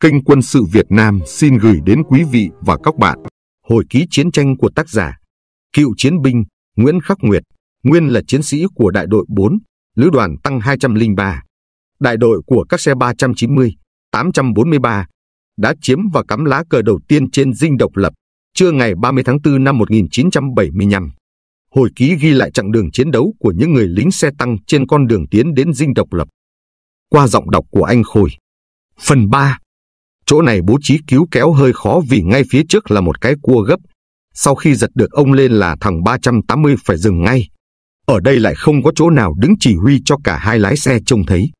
Kênh Quân sự Việt Nam xin gửi đến quý vị và các bạn hồi ký chiến tranh của tác giả, cựu chiến binh Nguyễn Khắc Nguyệt, nguyên là chiến sĩ của đại đội 4, lữ đoàn tăng 203, đại đội của các xe 390, 843, đã chiếm và cắm lá cờ đầu tiên trên dinh độc lập trưa ngày 30 tháng 4 năm 1975. Hồi ký ghi lại chặng đường chiến đấu của những người lính xe tăng trên con đường tiến đến dinh độc lập. Qua giọng đọc của anh Khôi. Phần 3 Chỗ này bố trí cứu kéo hơi khó vì ngay phía trước là một cái cua gấp. Sau khi giật được ông lên là thằng 380 phải dừng ngay. Ở đây lại không có chỗ nào đứng chỉ huy cho cả hai lái xe trông thấy.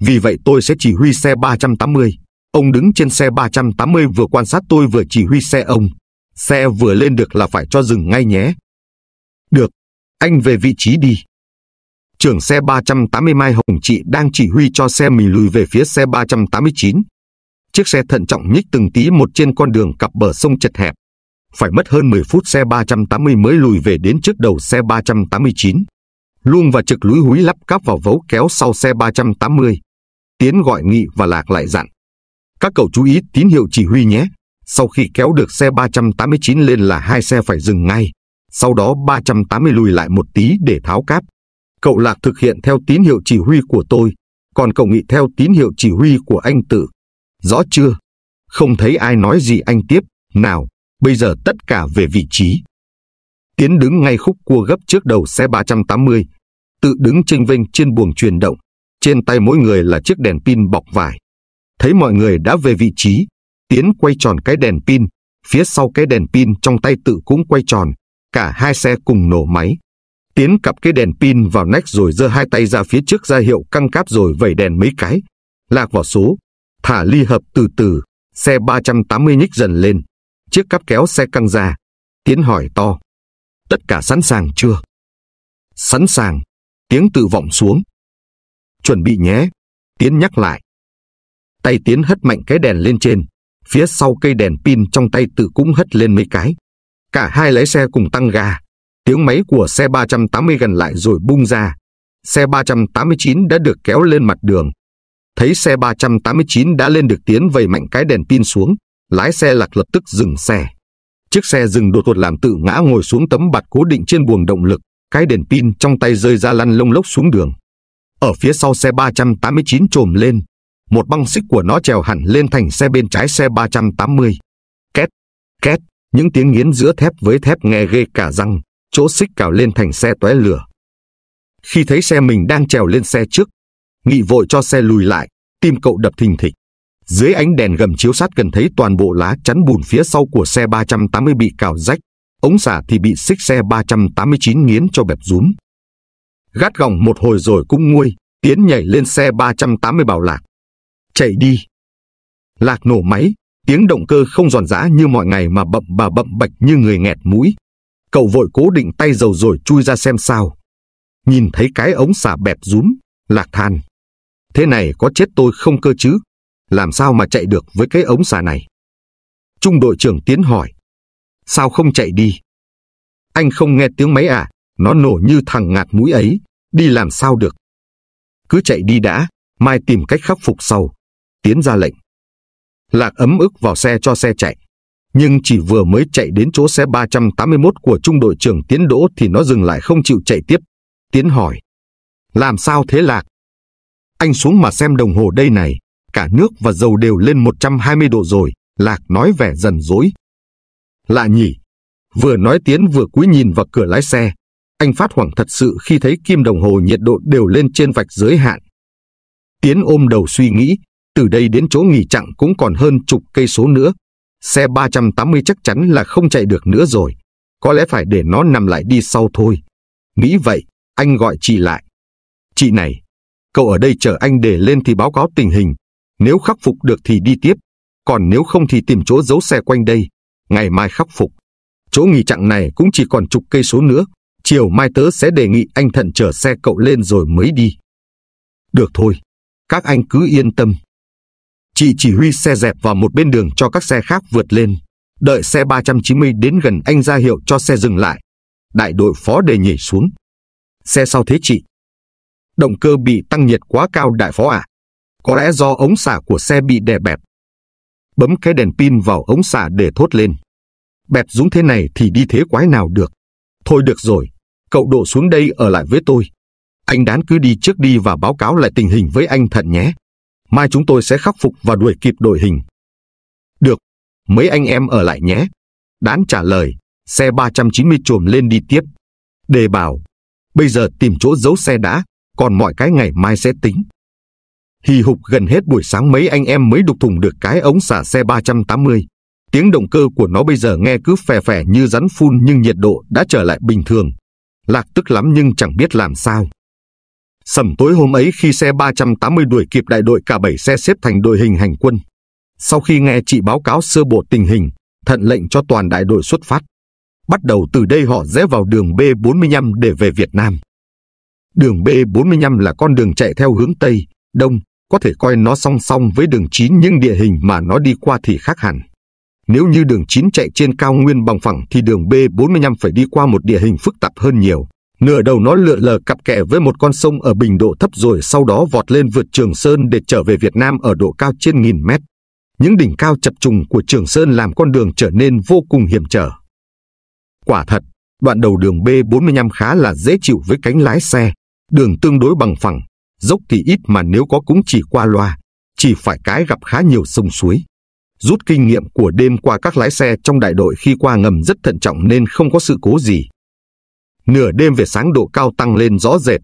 Vì vậy tôi sẽ chỉ huy xe 380. Ông đứng trên xe 380 vừa quan sát tôi vừa chỉ huy xe ông. Xe vừa lên được là phải cho dừng ngay nhé. Được, anh về vị trí đi. Trưởng xe 380 Mai Hồng Trị đang chỉ huy cho xe mình lùi về phía xe 389. Chiếc xe thận trọng nhích từng tí một trên con đường cặp bờ sông chật hẹp. Phải mất hơn 10 phút xe 380 mới lùi về đến trước đầu xe 389. Luông và trực lúi húi lắp cáp vào vấu kéo sau xe 380. Tiến gọi nghị và lạc lại dặn. Các cậu chú ý tín hiệu chỉ huy nhé. Sau khi kéo được xe 389 lên là hai xe phải dừng ngay. Sau đó 380 lùi lại một tí để tháo cáp. Cậu Lạc thực hiện theo tín hiệu chỉ huy của tôi, còn cậu Nghị theo tín hiệu chỉ huy của anh Tử rõ chưa? Không thấy ai nói gì anh tiếp, nào, bây giờ tất cả về vị trí. Tiến đứng ngay khúc cua gấp trước đầu xe 380, tự đứng trinh vinh trên buồng truyền động, trên tay mỗi người là chiếc đèn pin bọc vải. Thấy mọi người đã về vị trí, Tiến quay tròn cái đèn pin, phía sau cái đèn pin trong tay tự cũng quay tròn, cả hai xe cùng nổ máy. Tiến cặp cái đèn pin vào nách rồi giơ hai tay ra phía trước ra hiệu căng cáp rồi vẩy đèn mấy cái. Lạc vào số, thả ly hợp từ từ, xe 380 nhích dần lên. Chiếc cắp kéo xe căng ra, Tiến hỏi to. Tất cả sẵn sàng chưa? Sẵn sàng, tiếng tự vọng xuống. Chuẩn bị nhé, Tiến nhắc lại. Tay Tiến hất mạnh cái đèn lên trên, phía sau cây đèn pin trong tay tự cũng hất lên mấy cái. Cả hai lái xe cùng tăng ga, tiếng máy của xe 380 gần lại rồi bung ra. Xe 389 đã được kéo lên mặt đường, thấy xe 389 đã lên được tiến vầy mạnh cái đèn pin xuống, lái xe lạc lập tức dừng xe. Chiếc xe dừng đột ngột làm tự ngã ngồi xuống tấm bạt cố định trên buồng động lực, cái đèn pin trong tay rơi ra lăn lông lốc xuống đường. Ở phía sau xe 389 trồm lên, một băng xích của nó trèo hẳn lên thành xe bên trái xe 380. Két, két, những tiếng nghiến giữa thép với thép nghe ghê cả răng, chỗ xích cào lên thành xe tóe lửa. Khi thấy xe mình đang trèo lên xe trước, Nghị vội cho xe lùi lại, tim cậu đập thình thịch. Dưới ánh đèn gầm chiếu sát cần thấy toàn bộ lá chắn bùn phía sau của xe 380 bị cào rách, ống xả thì bị xích xe 389 nghiến cho bẹp rúm. Gắt gỏng một hồi rồi cũng nguôi, Tiến nhảy lên xe 380 bảo Lạc. Chạy đi. Lạc nổ máy, tiếng động cơ không giòn giã như mọi ngày mà bậm bà bậm bạch như người nghẹt mũi. Cậu vội cố định tay dầu rồi chui ra xem sao. Nhìn thấy cái ống xả bẹp rúm, Lạc than. Thế này có chết tôi không cơ chứ? Làm sao mà chạy được với cái ống xà này? Trung đội trưởng Tiến hỏi. Sao không chạy đi? Anh không nghe tiếng máy à? Nó nổ như thằng ngạt mũi ấy. Đi làm sao được? Cứ chạy đi đã, mai tìm cách khắc phục sau. Tiến ra lệnh. Lạc ấm ức vào xe cho xe chạy. Nhưng chỉ vừa mới chạy đến chỗ xe 381 của trung đội trưởng Tiến Đỗ thì nó dừng lại không chịu chạy tiếp. Tiến hỏi. Làm sao thế Lạc? Anh xuống mà xem đồng hồ đây này, cả nước và dầu đều lên 120 độ rồi, Lạc nói vẻ dần dối. Lạ nhỉ, vừa nói tiến vừa cúi nhìn vào cửa lái xe, anh phát hoảng thật sự khi thấy kim đồng hồ nhiệt độ đều lên trên vạch giới hạn. Tiến ôm đầu suy nghĩ, từ đây đến chỗ nghỉ chặng cũng còn hơn chục cây số nữa. Xe 380 chắc chắn là không chạy được nữa rồi, có lẽ phải để nó nằm lại đi sau thôi. Nghĩ vậy, anh gọi chị lại. Chị này, Cậu ở đây chờ anh để lên thì báo cáo tình hình. Nếu khắc phục được thì đi tiếp. Còn nếu không thì tìm chỗ giấu xe quanh đây. Ngày mai khắc phục. Chỗ nghỉ chặng này cũng chỉ còn chục cây số nữa. Chiều mai tớ sẽ đề nghị anh Thận chở xe cậu lên rồi mới đi. Được thôi. Các anh cứ yên tâm. Chị chỉ huy xe dẹp vào một bên đường cho các xe khác vượt lên. Đợi xe 390 đến gần anh ra hiệu cho xe dừng lại. Đại đội phó đề nhảy xuống. Xe sau thế chị, Động cơ bị tăng nhiệt quá cao đại phó à? Có lẽ do ống xả của xe bị đè bẹp. Bấm cái đèn pin vào ống xả để thốt lên. Bẹp dũng thế này thì đi thế quái nào được. Thôi được rồi, cậu độ xuống đây ở lại với tôi. Anh đán cứ đi trước đi và báo cáo lại tình hình với anh thận nhé. Mai chúng tôi sẽ khắc phục và đuổi kịp đội hình. Được, mấy anh em ở lại nhé. Đán trả lời, xe 390 trồm lên đi tiếp. Đề bảo, bây giờ tìm chỗ giấu xe đã còn mọi cái ngày mai sẽ tính. Hì hục gần hết buổi sáng mấy anh em mới đục thùng được cái ống xả xe 380. Tiếng động cơ của nó bây giờ nghe cứ phè phè như rắn phun nhưng nhiệt độ đã trở lại bình thường. Lạc tức lắm nhưng chẳng biết làm sao. Sầm tối hôm ấy khi xe 380 đuổi kịp đại đội cả 7 xe xếp thành đội hình hành quân. Sau khi nghe chị báo cáo sơ bộ tình hình, thận lệnh cho toàn đại đội xuất phát. Bắt đầu từ đây họ rẽ vào đường B45 để về Việt Nam. Đường B45 là con đường chạy theo hướng Tây, Đông, có thể coi nó song song với đường 9 nhưng địa hình mà nó đi qua thì khác hẳn. Nếu như đường 9 chạy trên cao nguyên bằng phẳng thì đường B45 phải đi qua một địa hình phức tạp hơn nhiều. Nửa đầu nó lượn lờ cặp kẹ với một con sông ở bình độ thấp rồi sau đó vọt lên vượt Trường Sơn để trở về Việt Nam ở độ cao trên nghìn mét. Những đỉnh cao chập trùng của Trường Sơn làm con đường trở nên vô cùng hiểm trở. Quả thật, đoạn đầu đường B45 khá là dễ chịu với cánh lái xe, Đường tương đối bằng phẳng, dốc thì ít mà nếu có cũng chỉ qua loa, chỉ phải cái gặp khá nhiều sông suối. Rút kinh nghiệm của đêm qua các lái xe trong đại đội khi qua ngầm rất thận trọng nên không có sự cố gì. Nửa đêm về sáng độ cao tăng lên rõ rệt,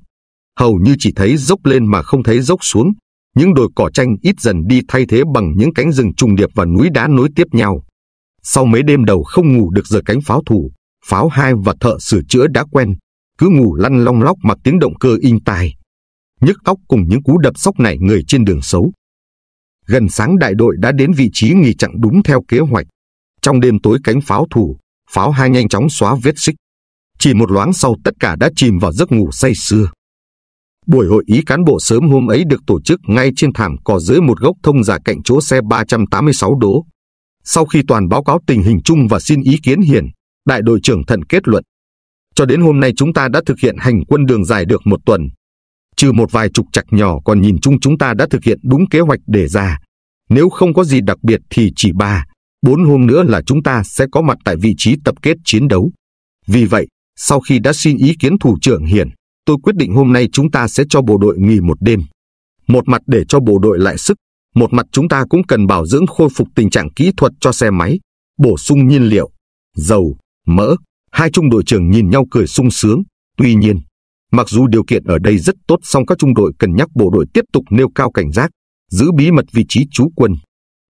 hầu như chỉ thấy dốc lên mà không thấy dốc xuống. Những đồi cỏ tranh ít dần đi thay thế bằng những cánh rừng trùng điệp và núi đá nối tiếp nhau. Sau mấy đêm đầu không ngủ được giờ cánh pháo thủ, pháo hai và thợ sửa chữa đã quen, cứ ngủ lăn long lóc mặc tiếng động cơ in tai. Nhức óc cùng những cú đập sóc này người trên đường xấu. Gần sáng đại đội đã đến vị trí nghỉ chặn đúng theo kế hoạch. Trong đêm tối cánh pháo thủ, pháo hai nhanh chóng xóa vết xích. Chỉ một loáng sau tất cả đã chìm vào giấc ngủ say sưa. Buổi hội ý cán bộ sớm hôm ấy được tổ chức ngay trên thảm cỏ dưới một gốc thông giả cạnh chỗ xe 386 đỗ. Sau khi toàn báo cáo tình hình chung và xin ý kiến hiền, đại đội trưởng thận kết luận cho đến hôm nay chúng ta đã thực hiện hành quân đường dài được một tuần. Trừ một vài trục chặt nhỏ còn nhìn chung chúng ta đã thực hiện đúng kế hoạch đề ra. Nếu không có gì đặc biệt thì chỉ ba, bốn hôm nữa là chúng ta sẽ có mặt tại vị trí tập kết chiến đấu. Vì vậy, sau khi đã xin ý kiến thủ trưởng Hiển, tôi quyết định hôm nay chúng ta sẽ cho bộ đội nghỉ một đêm. Một mặt để cho bộ đội lại sức, một mặt chúng ta cũng cần bảo dưỡng khôi phục tình trạng kỹ thuật cho xe máy, bổ sung nhiên liệu, dầu, mỡ, Hai trung đội trưởng nhìn nhau cười sung sướng. Tuy nhiên, mặc dù điều kiện ở đây rất tốt song các trung đội cần nhắc bộ đội tiếp tục nêu cao cảnh giác, giữ bí mật vị trí trú quân.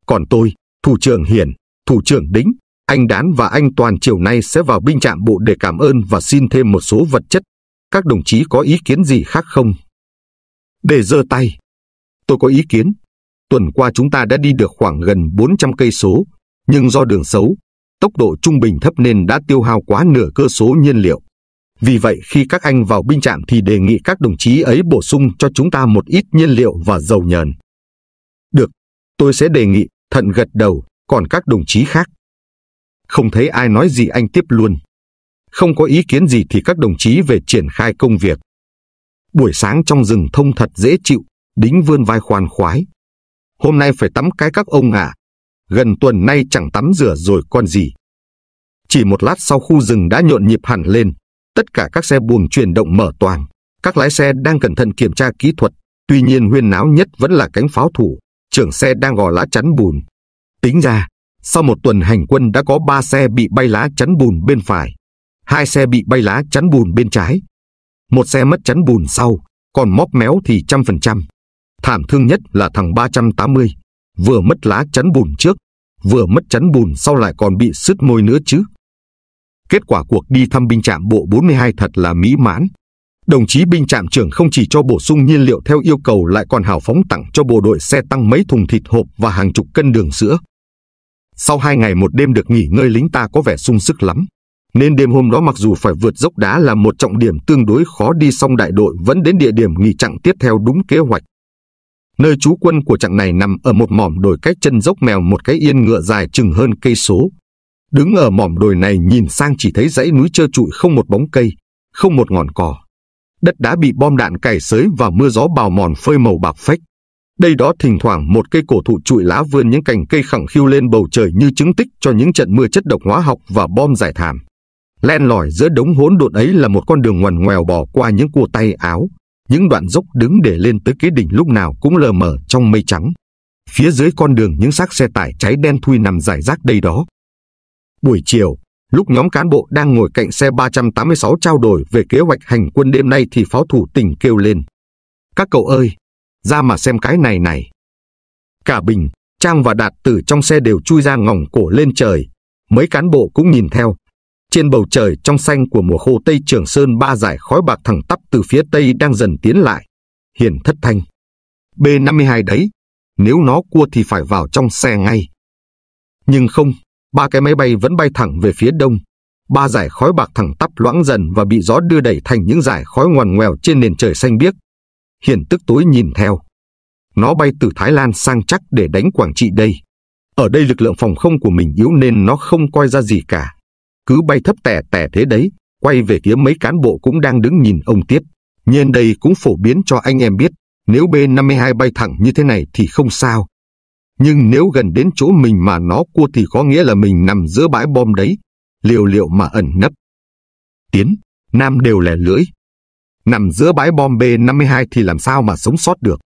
Còn tôi, thủ trưởng Hiển, thủ trưởng Đính, anh Đán và anh Toàn chiều nay sẽ vào binh trạm bộ để cảm ơn và xin thêm một số vật chất. Các đồng chí có ý kiến gì khác không? Để giơ tay. Tôi có ý kiến. Tuần qua chúng ta đã đi được khoảng gần 400 cây số, nhưng do đường xấu, tốc độ trung bình thấp nên đã tiêu hao quá nửa cơ số nhiên liệu. Vì vậy khi các anh vào binh trạm thì đề nghị các đồng chí ấy bổ sung cho chúng ta một ít nhiên liệu và dầu nhờn. Được, tôi sẽ đề nghị, thận gật đầu, còn các đồng chí khác. Không thấy ai nói gì anh tiếp luôn. Không có ý kiến gì thì các đồng chí về triển khai công việc. Buổi sáng trong rừng thông thật dễ chịu, đính vươn vai khoan khoái. Hôm nay phải tắm cái các ông ạ, à, gần tuần nay chẳng tắm rửa rồi con gì. Chỉ một lát sau khu rừng đã nhộn nhịp hẳn lên, tất cả các xe buồng chuyển động mở toàn, các lái xe đang cẩn thận kiểm tra kỹ thuật, tuy nhiên huyên náo nhất vẫn là cánh pháo thủ, trưởng xe đang gò lá chắn bùn. Tính ra, sau một tuần hành quân đã có 3 xe bị bay lá chắn bùn bên phải, hai xe bị bay lá chắn bùn bên trái. Một xe mất chắn bùn sau, còn móp méo thì trăm phần trăm. Thảm thương nhất là thằng 380, vừa mất lá chắn bùn trước, vừa mất chắn bùn sau lại còn bị sứt môi nữa chứ. Kết quả cuộc đi thăm binh trạm bộ 42 thật là mỹ mãn. Đồng chí binh trạm trưởng không chỉ cho bổ sung nhiên liệu theo yêu cầu lại còn hào phóng tặng cho bộ đội xe tăng mấy thùng thịt hộp và hàng chục cân đường sữa. Sau hai ngày một đêm được nghỉ ngơi lính ta có vẻ sung sức lắm. Nên đêm hôm đó mặc dù phải vượt dốc đá là một trọng điểm tương đối khó đi song đại đội vẫn đến địa điểm nghỉ chặng tiếp theo đúng kế hoạch. Nơi trú quân của chặng này nằm ở một mỏm đồi cách chân dốc mèo một cái yên ngựa dài chừng hơn cây số. Đứng ở mỏm đồi này nhìn sang chỉ thấy dãy núi trơ trụi không một bóng cây, không một ngọn cỏ. Đất đá bị bom đạn cày xới và mưa gió bào mòn phơi màu bạc phách. Đây đó thỉnh thoảng một cây cổ thụ trụi lá vươn những cành cây khẳng khiu lên bầu trời như chứng tích cho những trận mưa chất độc hóa học và bom giải thảm. Len lỏi giữa đống hỗn độn ấy là một con đường ngoằn ngoèo bỏ qua những cua tay áo, những đoạn dốc đứng để lên tới cái đỉnh lúc nào cũng lờ mờ trong mây trắng. Phía dưới con đường những xác xe tải cháy đen thui nằm rải rác đây đó. Buổi chiều, lúc nhóm cán bộ đang ngồi cạnh xe 386 trao đổi về kế hoạch hành quân đêm nay thì pháo thủ tỉnh kêu lên. Các cậu ơi, ra mà xem cái này này. Cả Bình, Trang và Đạt từ trong xe đều chui ra ngỏng cổ lên trời. Mấy cán bộ cũng nhìn theo, trên bầu trời trong xanh của mùa khô Tây Trường Sơn ba dải khói bạc thẳng tắp từ phía Tây đang dần tiến lại. Hiền thất thanh. B-52 đấy, nếu nó cua thì phải vào trong xe ngay. Nhưng không, ba cái máy bay vẫn bay thẳng về phía đông. Ba dải khói bạc thẳng tắp loãng dần và bị gió đưa đẩy thành những dải khói ngoằn ngoèo trên nền trời xanh biếc. Hiền tức tối nhìn theo. Nó bay từ Thái Lan sang chắc để đánh Quảng Trị đây. Ở đây lực lượng phòng không của mình yếu nên nó không coi ra gì cả cứ bay thấp tẻ tẻ thế đấy, quay về phía mấy cán bộ cũng đang đứng nhìn ông tiếp. Nhân đây cũng phổ biến cho anh em biết, nếu B-52 bay thẳng như thế này thì không sao. Nhưng nếu gần đến chỗ mình mà nó cua thì có nghĩa là mình nằm giữa bãi bom đấy, liều liệu mà ẩn nấp. Tiến, Nam đều lẻ lưỡi. Nằm giữa bãi bom B-52 thì làm sao mà sống sót được.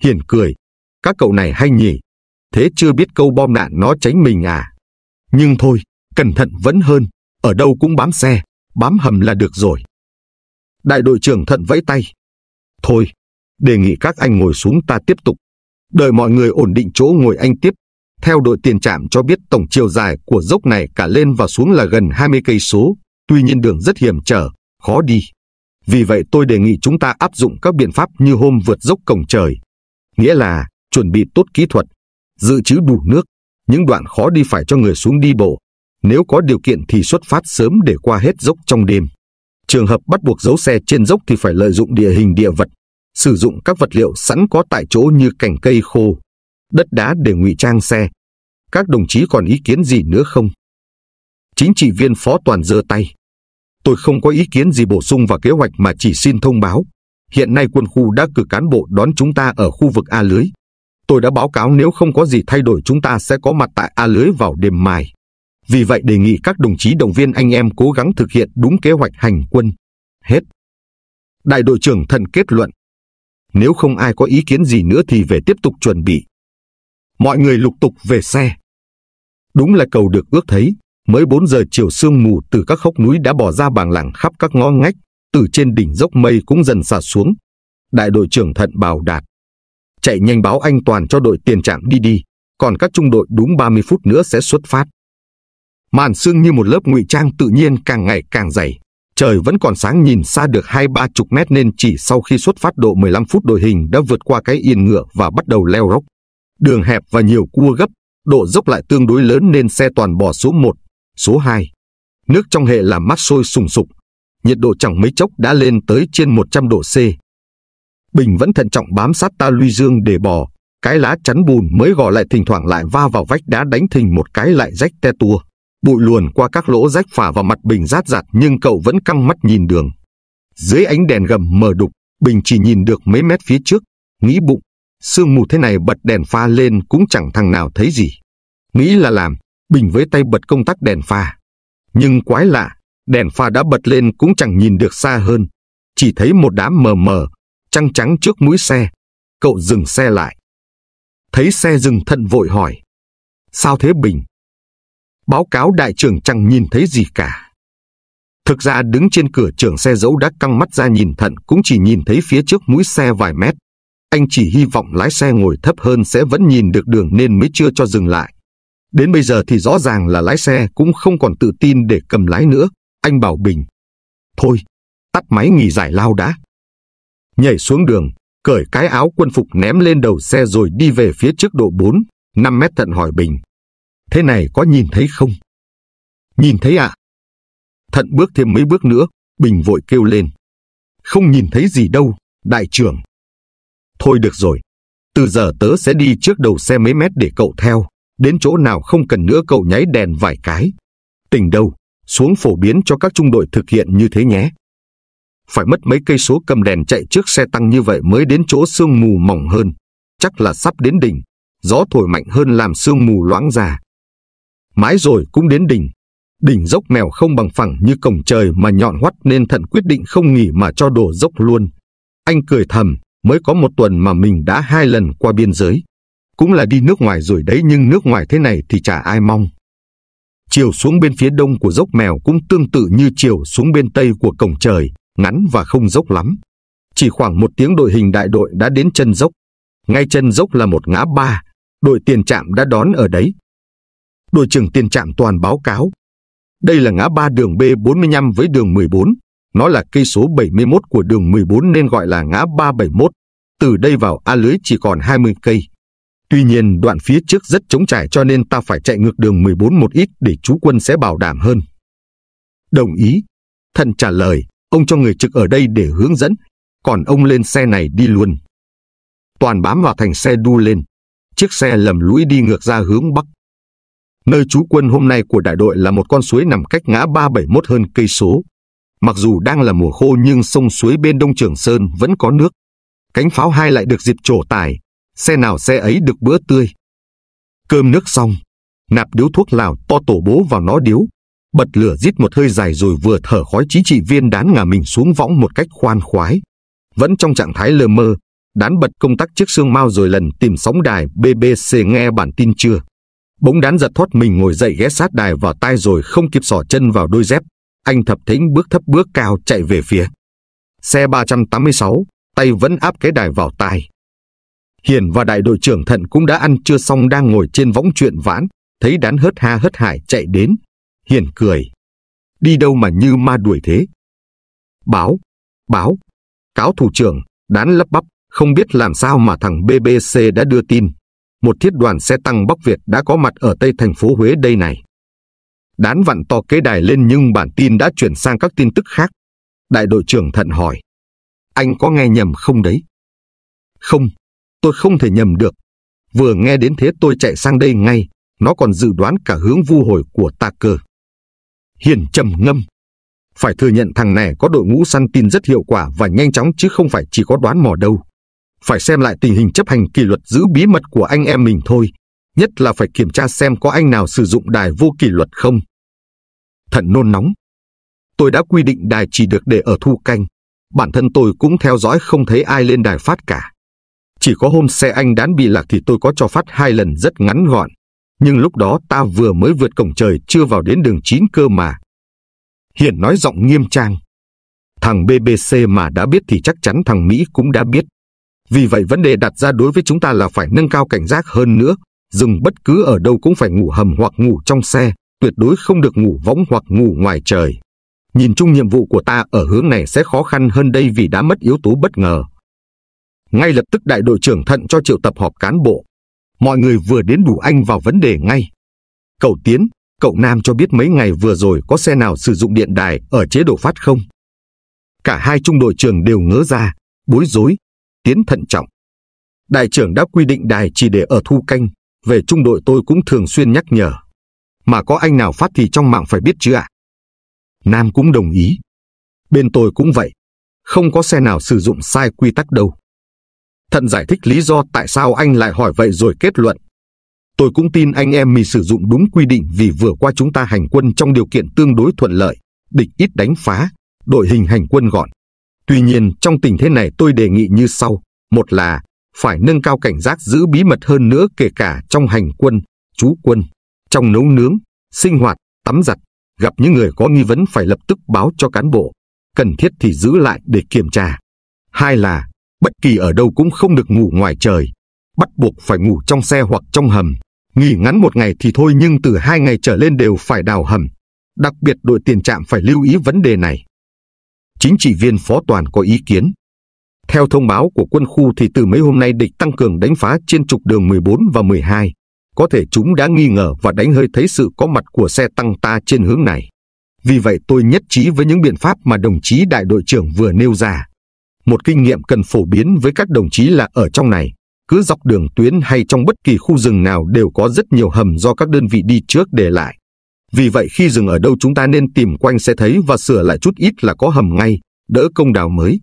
Hiền cười, các cậu này hay nhỉ, thế chưa biết câu bom đạn nó tránh mình à. Nhưng thôi, cẩn thận vẫn hơn ở đâu cũng bám xe, bám hầm là được rồi. Đại đội trưởng thận vẫy tay. Thôi, đề nghị các anh ngồi xuống ta tiếp tục. Đợi mọi người ổn định chỗ ngồi anh tiếp. Theo đội tiền trạm cho biết tổng chiều dài của dốc này cả lên và xuống là gần 20 cây số, tuy nhiên đường rất hiểm trở, khó đi. Vì vậy tôi đề nghị chúng ta áp dụng các biện pháp như hôm vượt dốc cổng trời. Nghĩa là chuẩn bị tốt kỹ thuật, dự trữ đủ nước, những đoạn khó đi phải cho người xuống đi bộ, nếu có điều kiện thì xuất phát sớm để qua hết dốc trong đêm. Trường hợp bắt buộc giấu xe trên dốc thì phải lợi dụng địa hình địa vật, sử dụng các vật liệu sẵn có tại chỗ như cành cây khô, đất đá để ngụy trang xe. Các đồng chí còn ý kiến gì nữa không? Chính trị viên phó toàn giơ tay. Tôi không có ý kiến gì bổ sung vào kế hoạch mà chỉ xin thông báo. Hiện nay quân khu đã cử cán bộ đón chúng ta ở khu vực A lưới. Tôi đã báo cáo nếu không có gì thay đổi chúng ta sẽ có mặt tại A lưới vào đêm mai. Vì vậy đề nghị các đồng chí đồng viên anh em cố gắng thực hiện đúng kế hoạch hành quân. Hết. Đại đội trưởng thần kết luận. Nếu không ai có ý kiến gì nữa thì về tiếp tục chuẩn bị. Mọi người lục tục về xe. Đúng là cầu được ước thấy, mới 4 giờ chiều sương mù từ các khốc núi đã bỏ ra bàng lẳng khắp các ngõ ngách, từ trên đỉnh dốc mây cũng dần xả xuống. Đại đội trưởng thận bảo đạt. Chạy nhanh báo anh Toàn cho đội tiền trạng đi đi, còn các trung đội đúng 30 phút nữa sẽ xuất phát. Màn sương như một lớp ngụy trang tự nhiên càng ngày càng dày. Trời vẫn còn sáng nhìn xa được hai ba chục mét nên chỉ sau khi xuất phát độ 15 phút đội hình đã vượt qua cái yên ngựa và bắt đầu leo rốc. Đường hẹp và nhiều cua gấp, độ dốc lại tương đối lớn nên xe toàn bỏ số 1, số 2. Nước trong hệ làm mắt sôi sùng sục, nhiệt độ chẳng mấy chốc đã lên tới trên 100 độ C. Bình vẫn thận trọng bám sát ta luy dương để bò, cái lá chắn bùn mới gò lại thỉnh thoảng lại va vào vách đá đánh thình một cái lại rách te tua bụi luồn qua các lỗ rách phả vào mặt Bình rát rạt nhưng cậu vẫn căng mắt nhìn đường. Dưới ánh đèn gầm mờ đục, Bình chỉ nhìn được mấy mét phía trước, nghĩ bụng, sương mù thế này bật đèn pha lên cũng chẳng thằng nào thấy gì. Nghĩ là làm, Bình với tay bật công tắc đèn pha. Nhưng quái lạ, đèn pha đã bật lên cũng chẳng nhìn được xa hơn, chỉ thấy một đám mờ mờ, trăng trắng trước mũi xe. Cậu dừng xe lại. Thấy xe dừng thận vội hỏi. Sao thế Bình? Báo cáo đại trưởng chẳng nhìn thấy gì cả. Thực ra đứng trên cửa trưởng xe dấu đã căng mắt ra nhìn thận cũng chỉ nhìn thấy phía trước mũi xe vài mét. Anh chỉ hy vọng lái xe ngồi thấp hơn sẽ vẫn nhìn được đường nên mới chưa cho dừng lại. Đến bây giờ thì rõ ràng là lái xe cũng không còn tự tin để cầm lái nữa. Anh bảo Bình. Thôi, tắt máy nghỉ giải lao đã. Nhảy xuống đường, cởi cái áo quân phục ném lên đầu xe rồi đi về phía trước độ 4, 5 mét thận hỏi Bình. Thế này có nhìn thấy không? Nhìn thấy ạ. Thận bước thêm mấy bước nữa, Bình vội kêu lên. Không nhìn thấy gì đâu, đại trưởng. Thôi được rồi, từ giờ tớ sẽ đi trước đầu xe mấy mét để cậu theo. Đến chỗ nào không cần nữa cậu nháy đèn vài cái. Tỉnh đâu, xuống phổ biến cho các trung đội thực hiện như thế nhé. Phải mất mấy cây số cầm đèn chạy trước xe tăng như vậy mới đến chỗ sương mù mỏng hơn. Chắc là sắp đến đỉnh, gió thổi mạnh hơn làm sương mù loãng già mãi rồi cũng đến đỉnh. Đỉnh dốc mèo không bằng phẳng như cổng trời mà nhọn hoắt nên thận quyết định không nghỉ mà cho đổ dốc luôn. Anh cười thầm, mới có một tuần mà mình đã hai lần qua biên giới. Cũng là đi nước ngoài rồi đấy nhưng nước ngoài thế này thì chả ai mong. Chiều xuống bên phía đông của dốc mèo cũng tương tự như chiều xuống bên tây của cổng trời, ngắn và không dốc lắm. Chỉ khoảng một tiếng đội hình đại đội đã đến chân dốc. Ngay chân dốc là một ngã ba, đội tiền trạm đã đón ở đấy, đội trưởng tiền trạm toàn báo cáo. Đây là ngã ba đường B45 với đường 14, nó là cây số 71 của đường 14 nên gọi là ngã 371. Từ đây vào A lưới chỉ còn 20 cây. Tuy nhiên đoạn phía trước rất trống trải cho nên ta phải chạy ngược đường 14 một ít để chú quân sẽ bảo đảm hơn. Đồng ý. Thần trả lời, ông cho người trực ở đây để hướng dẫn, còn ông lên xe này đi luôn. Toàn bám vào thành xe đu lên. Chiếc xe lầm lũi đi ngược ra hướng Bắc. Nơi trú quân hôm nay của đại đội là một con suối nằm cách ngã 371 hơn cây số. Mặc dù đang là mùa khô nhưng sông suối bên Đông Trường Sơn vẫn có nước. Cánh pháo hai lại được dịp trổ tài, xe nào xe ấy được bữa tươi. Cơm nước xong, nạp điếu thuốc lào to tổ bố vào nó điếu, bật lửa rít một hơi dài rồi vừa thở khói chí trị viên đán ngả mình xuống võng một cách khoan khoái. Vẫn trong trạng thái lơ mơ, đán bật công tắc chiếc xương mau rồi lần tìm sóng đài BBC nghe bản tin trưa. Bỗng đán giật thoát mình ngồi dậy ghé sát đài vào tai rồi không kịp sỏ chân vào đôi dép. Anh thập thính bước thấp bước cao chạy về phía. Xe 386, tay vẫn áp cái đài vào tai. Hiền và đại đội trưởng thận cũng đã ăn chưa xong đang ngồi trên võng chuyện vãn, thấy đán hớt ha hớt hải chạy đến. Hiền cười. Đi đâu mà như ma đuổi thế? Báo, báo, cáo thủ trưởng, đán lấp bắp, không biết làm sao mà thằng BBC đã đưa tin một thiết đoàn xe tăng bắc Việt đã có mặt ở Tây thành phố Huế đây này. Đán vặn to kế đài lên nhưng bản tin đã chuyển sang các tin tức khác. Đại đội trưởng thận hỏi. Anh có nghe nhầm không đấy? Không, tôi không thể nhầm được. Vừa nghe đến thế tôi chạy sang đây ngay, nó còn dự đoán cả hướng vu hồi của ta cơ. Hiền trầm ngâm. Phải thừa nhận thằng này có đội ngũ săn tin rất hiệu quả và nhanh chóng chứ không phải chỉ có đoán mò đâu phải xem lại tình hình chấp hành kỷ luật giữ bí mật của anh em mình thôi, nhất là phải kiểm tra xem có anh nào sử dụng đài vô kỷ luật không. thận nôn nóng. Tôi đã quy định đài chỉ được để ở thu canh, bản thân tôi cũng theo dõi không thấy ai lên đài phát cả. Chỉ có hôm xe anh đán bị lạc thì tôi có cho phát hai lần rất ngắn gọn, nhưng lúc đó ta vừa mới vượt cổng trời chưa vào đến đường 9 cơ mà. Hiển nói giọng nghiêm trang. Thằng BBC mà đã biết thì chắc chắn thằng Mỹ cũng đã biết. Vì vậy vấn đề đặt ra đối với chúng ta là phải nâng cao cảnh giác hơn nữa, dừng bất cứ ở đâu cũng phải ngủ hầm hoặc ngủ trong xe, tuyệt đối không được ngủ võng hoặc ngủ ngoài trời. Nhìn chung nhiệm vụ của ta ở hướng này sẽ khó khăn hơn đây vì đã mất yếu tố bất ngờ. Ngay lập tức đại đội trưởng thận cho triệu tập họp cán bộ. Mọi người vừa đến đủ anh vào vấn đề ngay. Cậu Tiến, cậu Nam cho biết mấy ngày vừa rồi có xe nào sử dụng điện đài ở chế độ phát không? Cả hai trung đội trưởng đều ngớ ra, bối rối, Tiến thận trọng. Đại trưởng đã quy định đài chỉ để ở thu canh, về trung đội tôi cũng thường xuyên nhắc nhở. Mà có anh nào phát thì trong mạng phải biết chứ ạ. Nam cũng đồng ý. Bên tôi cũng vậy. Không có xe nào sử dụng sai quy tắc đâu. Thận giải thích lý do tại sao anh lại hỏi vậy rồi kết luận. Tôi cũng tin anh em mình sử dụng đúng quy định vì vừa qua chúng ta hành quân trong điều kiện tương đối thuận lợi, địch ít đánh phá, đội hình hành quân gọn. Tuy nhiên, trong tình thế này tôi đề nghị như sau. Một là, phải nâng cao cảnh giác giữ bí mật hơn nữa kể cả trong hành quân, trú quân, trong nấu nướng, sinh hoạt, tắm giặt. Gặp những người có nghi vấn phải lập tức báo cho cán bộ. Cần thiết thì giữ lại để kiểm tra. Hai là, bất kỳ ở đâu cũng không được ngủ ngoài trời. Bắt buộc phải ngủ trong xe hoặc trong hầm. Nghỉ ngắn một ngày thì thôi nhưng từ hai ngày trở lên đều phải đào hầm. Đặc biệt đội tiền trạm phải lưu ý vấn đề này chính trị viên phó toàn có ý kiến. Theo thông báo của quân khu thì từ mấy hôm nay địch tăng cường đánh phá trên trục đường 14 và 12. Có thể chúng đã nghi ngờ và đánh hơi thấy sự có mặt của xe tăng ta trên hướng này. Vì vậy tôi nhất trí với những biện pháp mà đồng chí đại đội trưởng vừa nêu ra. Một kinh nghiệm cần phổ biến với các đồng chí là ở trong này, cứ dọc đường tuyến hay trong bất kỳ khu rừng nào đều có rất nhiều hầm do các đơn vị đi trước để lại. Vì vậy khi dừng ở đâu chúng ta nên tìm quanh sẽ thấy và sửa lại chút ít là có hầm ngay, đỡ công đào mới.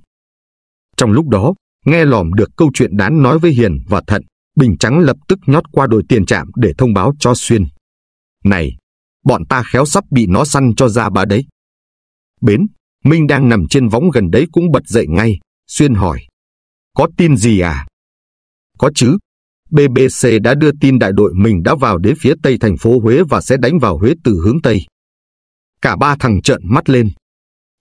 Trong lúc đó, nghe lòm được câu chuyện đán nói với Hiền và Thận, Bình Trắng lập tức nhót qua đồi tiền trạm để thông báo cho Xuyên. Này, bọn ta khéo sắp bị nó săn cho ra bà đấy. Bến, Minh đang nằm trên võng gần đấy cũng bật dậy ngay, Xuyên hỏi. Có tin gì à? Có chứ, BBC đã đưa tin đại đội mình đã vào đến phía tây thành phố Huế và sẽ đánh vào Huế từ hướng tây. Cả ba thằng trợn mắt lên.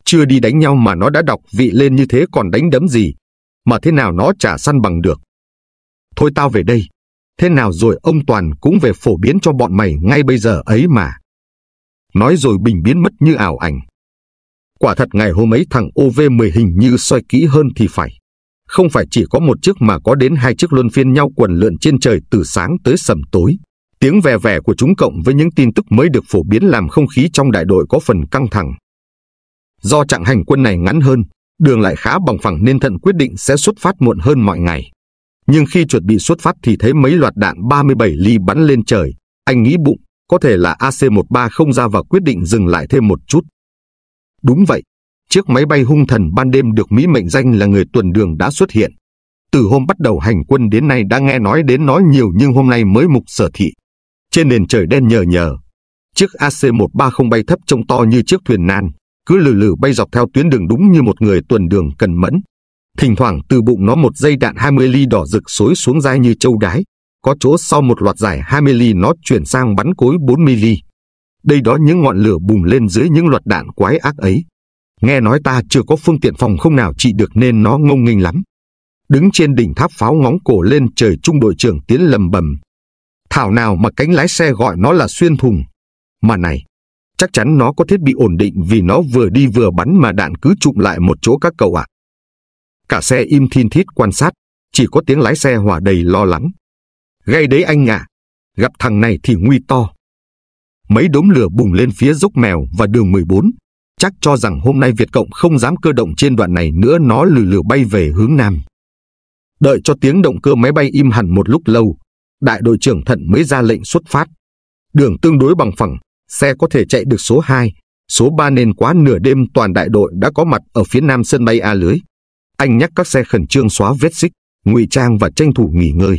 Chưa đi đánh nhau mà nó đã đọc vị lên như thế còn đánh đấm gì, mà thế nào nó chả săn bằng được. Thôi tao về đây, thế nào rồi ông Toàn cũng về phổ biến cho bọn mày ngay bây giờ ấy mà. Nói rồi Bình biến mất như ảo ảnh. Quả thật ngày hôm ấy thằng OV10 hình như soi kỹ hơn thì phải không phải chỉ có một chiếc mà có đến hai chiếc luân phiên nhau quần lượn trên trời từ sáng tới sầm tối. Tiếng vè vè của chúng cộng với những tin tức mới được phổ biến làm không khí trong đại đội có phần căng thẳng. Do trạng hành quân này ngắn hơn, đường lại khá bằng phẳng nên thận quyết định sẽ xuất phát muộn hơn mọi ngày. Nhưng khi chuẩn bị xuất phát thì thấy mấy loạt đạn 37 ly bắn lên trời. Anh nghĩ bụng, có thể là AC-130 ra và quyết định dừng lại thêm một chút. Đúng vậy, chiếc máy bay hung thần ban đêm được Mỹ mệnh danh là người tuần đường đã xuất hiện. Từ hôm bắt đầu hành quân đến nay đã nghe nói đến nói nhiều nhưng hôm nay mới mục sở thị. Trên nền trời đen nhờ nhờ, chiếc AC-130 bay thấp trông to như chiếc thuyền nan, cứ lử lử bay dọc theo tuyến đường đúng như một người tuần đường cần mẫn. Thỉnh thoảng từ bụng nó một dây đạn 20 ly đỏ rực xối xuống dai như châu đái, có chỗ sau một loạt giải 20 ly nó chuyển sang bắn cối 40 ly. Đây đó những ngọn lửa bùng lên dưới những loạt đạn quái ác ấy. Nghe nói ta chưa có phương tiện phòng không nào trị được nên nó ngông nghênh lắm. Đứng trên đỉnh tháp pháo ngóng cổ lên trời trung đội trưởng tiến lầm bầm. Thảo nào mà cánh lái xe gọi nó là xuyên thùng. Mà này, chắc chắn nó có thiết bị ổn định vì nó vừa đi vừa bắn mà đạn cứ chụm lại một chỗ các cậu ạ. Cả xe im thin thít quan sát, chỉ có tiếng lái xe hỏa đầy lo lắng. Gây đấy anh ạ, gặp thằng này thì nguy to. Mấy đốm lửa bùng lên phía dốc mèo và đường 14, chắc cho rằng hôm nay Việt Cộng không dám cơ động trên đoạn này nữa nó lừ lừ bay về hướng Nam. Đợi cho tiếng động cơ máy bay im hẳn một lúc lâu, đại đội trưởng thận mới ra lệnh xuất phát. Đường tương đối bằng phẳng, xe có thể chạy được số 2, số 3 nên quá nửa đêm toàn đại đội đã có mặt ở phía nam sân bay A lưới. Anh nhắc các xe khẩn trương xóa vết xích, ngụy trang và tranh thủ nghỉ ngơi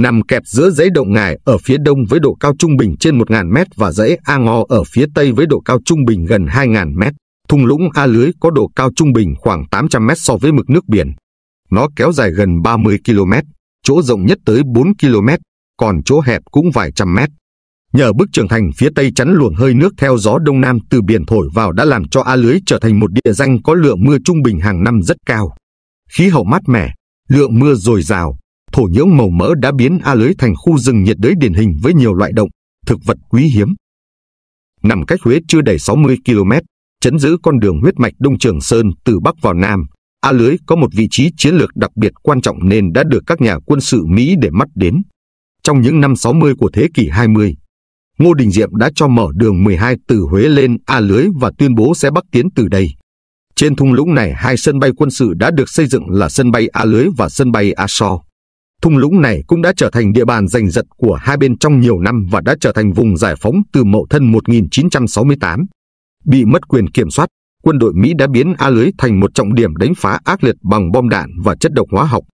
nằm kẹp giữa dãy động ngải ở phía đông với độ cao trung bình trên 1.000 mét và dãy A Ngo ở phía tây với độ cao trung bình gần 2.000 mét. Thung lũng A Lưới có độ cao trung bình khoảng 800 mét so với mực nước biển. Nó kéo dài gần 30 km, chỗ rộng nhất tới 4 km, còn chỗ hẹp cũng vài trăm mét. Nhờ bức tường thành phía tây chắn luồng hơi nước theo gió đông nam từ biển thổi vào đã làm cho A Lưới trở thành một địa danh có lượng mưa trung bình hàng năm rất cao. Khí hậu mát mẻ, lượng mưa dồi dào, thổ nhưỡng màu mỡ đã biến A Lưới thành khu rừng nhiệt đới điển hình với nhiều loại động, thực vật quý hiếm. Nằm cách Huế chưa đầy 60 km, chấn giữ con đường huyết mạch Đông Trường Sơn từ Bắc vào Nam, A Lưới có một vị trí chiến lược đặc biệt quan trọng nên đã được các nhà quân sự Mỹ để mắt đến. Trong những năm 60 của thế kỷ 20, Ngô Đình Diệm đã cho mở đường 12 từ Huế lên A Lưới và tuyên bố sẽ bắc tiến từ đây. Trên thung lũng này, hai sân bay quân sự đã được xây dựng là sân bay A Lưới và sân bay A So. Thung lũng này cũng đã trở thành địa bàn giành giật của hai bên trong nhiều năm và đã trở thành vùng giải phóng từ mậu thân 1968. Bị mất quyền kiểm soát, quân đội Mỹ đã biến A Lưới thành một trọng điểm đánh phá ác liệt bằng bom đạn và chất độc hóa học.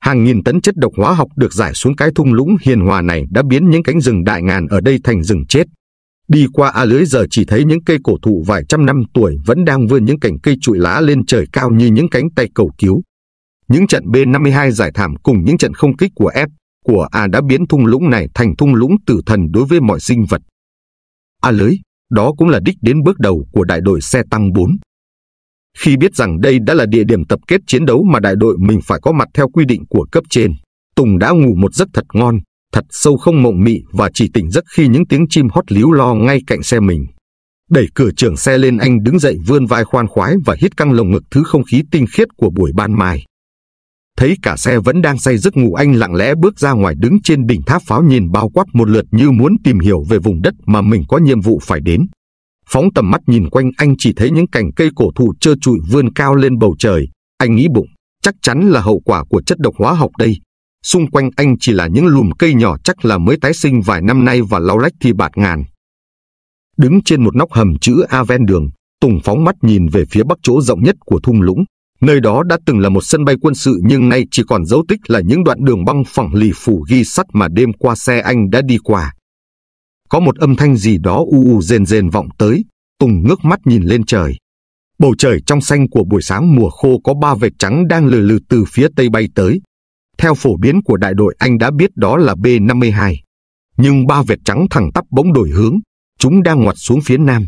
Hàng nghìn tấn chất độc hóa học được giải xuống cái thung lũng hiền hòa này đã biến những cánh rừng đại ngàn ở đây thành rừng chết. Đi qua A Lưới giờ chỉ thấy những cây cổ thụ vài trăm năm tuổi vẫn đang vươn những cành cây trụi lá lên trời cao như những cánh tay cầu cứu. Những trận B-52 giải thảm cùng những trận không kích của F, của A đã biến thung lũng này thành thung lũng tử thần đối với mọi sinh vật. A lưới, đó cũng là đích đến bước đầu của đại đội xe tăng 4. Khi biết rằng đây đã là địa điểm tập kết chiến đấu mà đại đội mình phải có mặt theo quy định của cấp trên, Tùng đã ngủ một giấc thật ngon, thật sâu không mộng mị và chỉ tỉnh giấc khi những tiếng chim hót líu lo ngay cạnh xe mình. Đẩy cửa trưởng xe lên anh đứng dậy vươn vai khoan khoái và hít căng lồng ngực thứ không khí tinh khiết của buổi ban mai thấy cả xe vẫn đang say giấc ngủ anh lặng lẽ bước ra ngoài đứng trên đỉnh tháp pháo nhìn bao quát một lượt như muốn tìm hiểu về vùng đất mà mình có nhiệm vụ phải đến. Phóng tầm mắt nhìn quanh anh chỉ thấy những cành cây cổ thụ trơ trụi vươn cao lên bầu trời. Anh nghĩ bụng, chắc chắn là hậu quả của chất độc hóa học đây. Xung quanh anh chỉ là những lùm cây nhỏ chắc là mới tái sinh vài năm nay và lau lách thì bạt ngàn. Đứng trên một nóc hầm chữ A ven đường, Tùng phóng mắt nhìn về phía bắc chỗ rộng nhất của thung lũng, Nơi đó đã từng là một sân bay quân sự nhưng nay chỉ còn dấu tích là những đoạn đường băng phẳng lì phủ ghi sắt mà đêm qua xe anh đã đi qua. Có một âm thanh gì đó u u rền rền vọng tới, Tùng ngước mắt nhìn lên trời. Bầu trời trong xanh của buổi sáng mùa khô có ba vệt trắng đang lừ lừ từ phía tây bay tới. Theo phổ biến của đại đội anh đã biết đó là B-52. Nhưng ba vệt trắng thẳng tắp bỗng đổi hướng, chúng đang ngoặt xuống phía nam.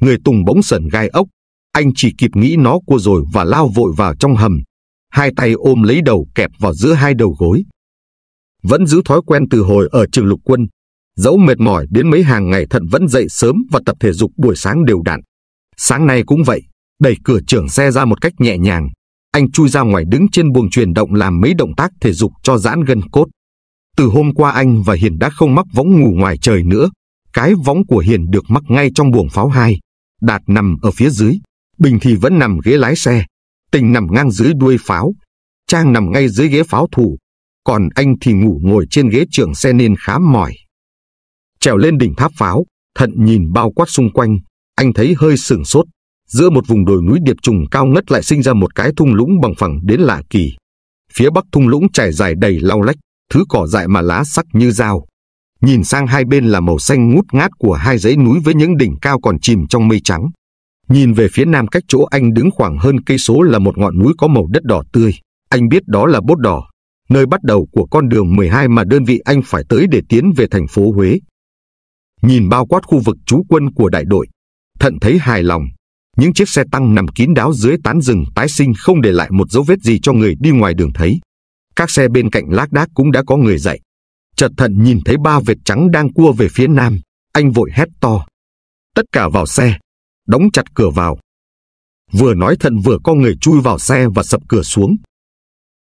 Người Tùng bỗng sẩn gai ốc, anh chỉ kịp nghĩ nó cua rồi và lao vội vào trong hầm, hai tay ôm lấy đầu kẹp vào giữa hai đầu gối. Vẫn giữ thói quen từ hồi ở trường lục quân, dẫu mệt mỏi đến mấy hàng ngày thận vẫn dậy sớm và tập thể dục buổi sáng đều đặn. Sáng nay cũng vậy, đẩy cửa trưởng xe ra một cách nhẹ nhàng, anh chui ra ngoài đứng trên buồng truyền động làm mấy động tác thể dục cho giãn gân cốt. Từ hôm qua anh và Hiền đã không mắc võng ngủ ngoài trời nữa, cái võng của Hiền được mắc ngay trong buồng pháo hai, Đạt nằm ở phía dưới. Bình thì vẫn nằm ghế lái xe, Tình nằm ngang dưới đuôi pháo, Trang nằm ngay dưới ghế pháo thủ, còn anh thì ngủ ngồi trên ghế trưởng xe nên khá mỏi. Trèo lên đỉnh tháp pháo, Thận nhìn bao quát xung quanh, anh thấy hơi sửng sốt. Giữa một vùng đồi núi điệp trùng cao ngất lại sinh ra một cái thung lũng bằng phẳng đến lạ kỳ. Phía bắc thung lũng trải dài đầy lau lách, thứ cỏ dại mà lá sắc như dao. Nhìn sang hai bên là màu xanh ngút ngát của hai dãy núi với những đỉnh cao còn chìm trong mây trắng. Nhìn về phía nam cách chỗ anh đứng khoảng hơn cây số là một ngọn núi có màu đất đỏ tươi. Anh biết đó là bốt đỏ, nơi bắt đầu của con đường 12 mà đơn vị anh phải tới để tiến về thành phố Huế. Nhìn bao quát khu vực trú quân của đại đội, thận thấy hài lòng. Những chiếc xe tăng nằm kín đáo dưới tán rừng tái sinh không để lại một dấu vết gì cho người đi ngoài đường thấy. Các xe bên cạnh lác đác cũng đã có người dậy. Chợt thận nhìn thấy ba vệt trắng đang cua về phía nam, anh vội hét to. Tất cả vào xe đóng chặt cửa vào. Vừa nói thận vừa co người chui vào xe và sập cửa xuống.